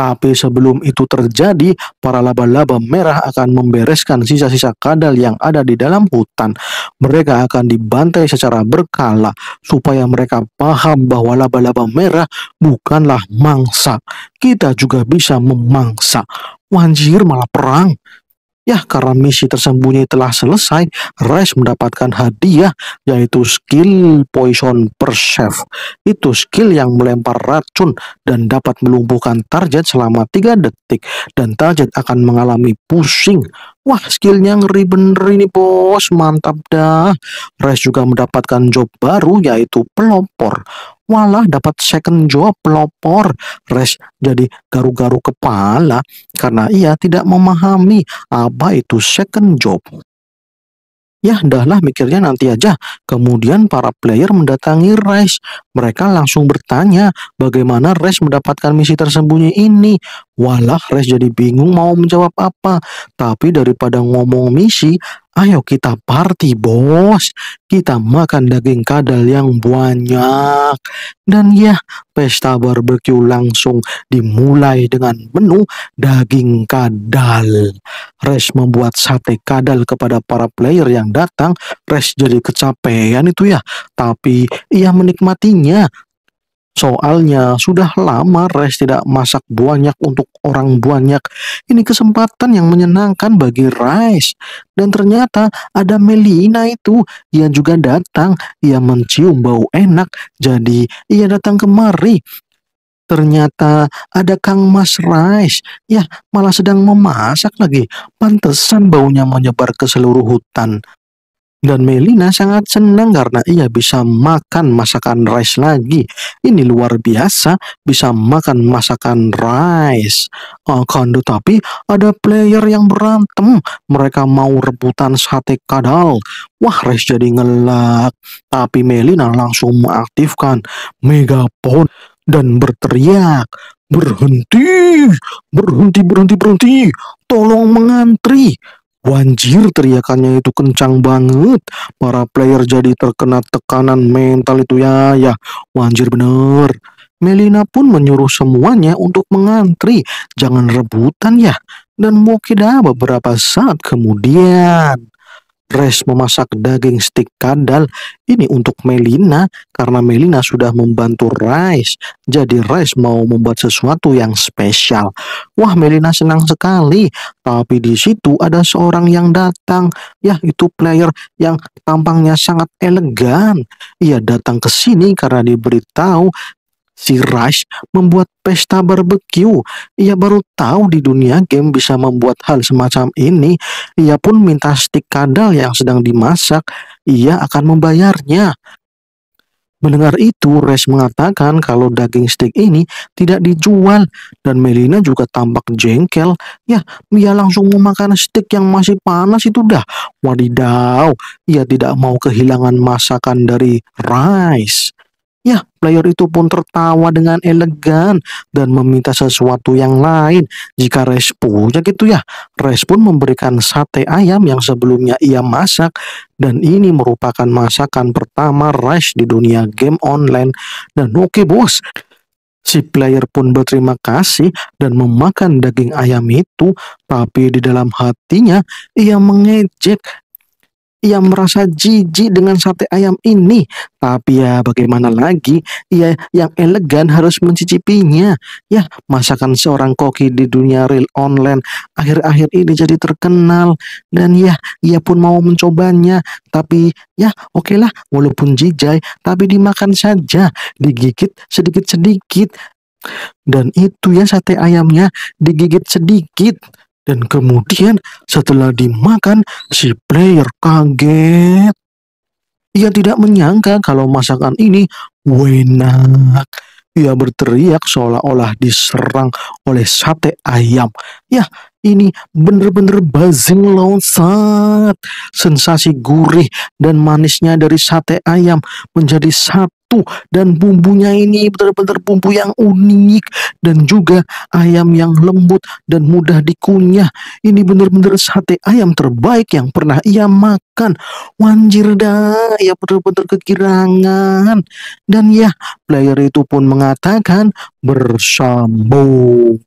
Tapi sebelum itu terjadi, para laba-laba merah akan membereskan sisa-sisa kadal yang ada di dalam hutan. Mereka akan dibantai secara berkala supaya mereka paham bahwa laba-laba merah bukanlah mangsa. Kita juga bisa memangsa. Wanjir malah perang. Ya, karena misi tersembunyi telah selesai, Rice mendapatkan hadiah yaitu skill poison per Itu skill yang melempar racun dan dapat melumpuhkan target selama 3 detik dan target akan mengalami pusing Wah skillnya ngeri bener ini bos Mantap dah Res juga mendapatkan job baru yaitu pelopor Walah dapat second job pelopor Res jadi garu-garu kepala Karena ia tidak memahami apa itu second job Ya, dahlah mikirnya nanti aja. Kemudian para player mendatangi Rice. Mereka langsung bertanya bagaimana Rice mendapatkan misi tersembunyi ini. Walah, Rice jadi bingung mau menjawab apa. Tapi daripada ngomong misi, Ayo kita party bos, kita makan daging kadal yang banyak. Dan ya, pesta barbecue langsung dimulai dengan menu daging kadal. Res membuat sate kadal kepada para player yang datang, Res jadi kecapean itu ya. Tapi ia menikmatinya Soalnya sudah lama Rice tidak masak banyak untuk orang banyak. Ini kesempatan yang menyenangkan bagi Rice. Dan ternyata ada Melina itu yang juga datang. Ia mencium bau enak. Jadi ia datang kemari. Ternyata ada Kang Mas Rice. Ya, malah sedang memasak lagi. Pantesan baunya menyebar ke seluruh hutan. Dan Melina sangat senang karena ia bisa makan masakan rice lagi. Ini luar biasa, bisa makan masakan rice. Akan tapi ada player yang berantem. Mereka mau rebutan sate kadal. Wah, Rice jadi ngelak. Tapi Melina langsung mengaktifkan megapon dan berteriak. Berhenti, berhenti, berhenti, berhenti. Tolong mengantri. Wanjir teriakannya itu kencang banget. Para player jadi terkena tekanan mental itu ya. Ya, wanjir bener. Melina pun menyuruh semuanya untuk mengantri. Jangan rebutan ya. Dan mungkin beberapa saat kemudian. Res memasak daging stik kadal ini untuk Melina karena Melina sudah membantu Rice. Jadi Rice mau membuat sesuatu yang spesial. Wah Melina senang sekali. Tapi di situ ada seorang yang datang. Ya itu player yang tampangnya sangat elegan. Ia datang ke sini karena diberitahu Si Rush membuat pesta barbeque. Ia baru tahu di dunia game bisa membuat hal semacam ini. Ia pun minta stik kadal yang sedang dimasak. Ia akan membayarnya. Mendengar itu, Rush mengatakan kalau daging steak ini tidak dijual dan Melina juga tampak jengkel. Ya, ia langsung memakan steak yang masih panas itu dah. Wadidaw, ia tidak mau kehilangan masakan dari Rice. Ya, player itu pun tertawa dengan elegan dan meminta sesuatu yang lain. Jika responnya gitu ya, respon memberikan sate ayam yang sebelumnya ia masak dan ini merupakan masakan pertama Res di dunia game online. Dan oke okay, bos, Si player pun berterima kasih dan memakan daging ayam itu, tapi di dalam hatinya ia mengejek ia merasa jijik dengan sate ayam ini. Tapi ya bagaimana lagi, ia yang elegan harus mencicipinya. Ya, masakan seorang koki di dunia real online akhir-akhir ini jadi terkenal. Dan ya, ia pun mau mencobanya. Tapi ya okelah, okay walaupun jijai, tapi dimakan saja. Digigit sedikit-sedikit. Dan itu ya sate ayamnya digigit sedikit dan kemudian setelah dimakan, si player kaget. Ia tidak menyangka kalau masakan ini enak. Ia berteriak seolah-olah diserang oleh sate ayam. Ya, ini bener-bener buzzing loncat. Sensasi gurih dan manisnya dari sate ayam menjadi satu utuh dan bumbunya ini benar-benar bumbu yang unik dan juga ayam yang lembut dan mudah dikunyah. Ini benar-benar sate ayam terbaik yang pernah ia makan. Wanjir dah, ia benar-benar kekirangan. Dan ya, player itu pun mengatakan bersambung.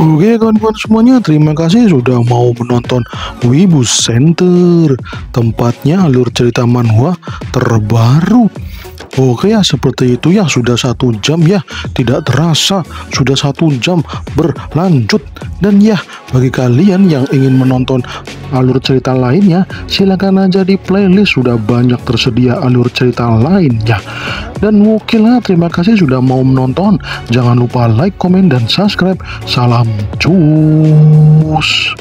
Oke kawan-kawan semuanya, terima kasih sudah mau menonton Wibu Center, tempatnya alur cerita manhwa terbaru Oke ya seperti itu ya sudah satu jam ya tidak terasa sudah satu jam berlanjut dan ya bagi kalian yang ingin menonton alur cerita lainnya silahkan aja di playlist sudah banyak tersedia alur cerita lainnya dan mungkinlah terima kasih sudah mau menonton jangan lupa like komen dan subscribe salam cus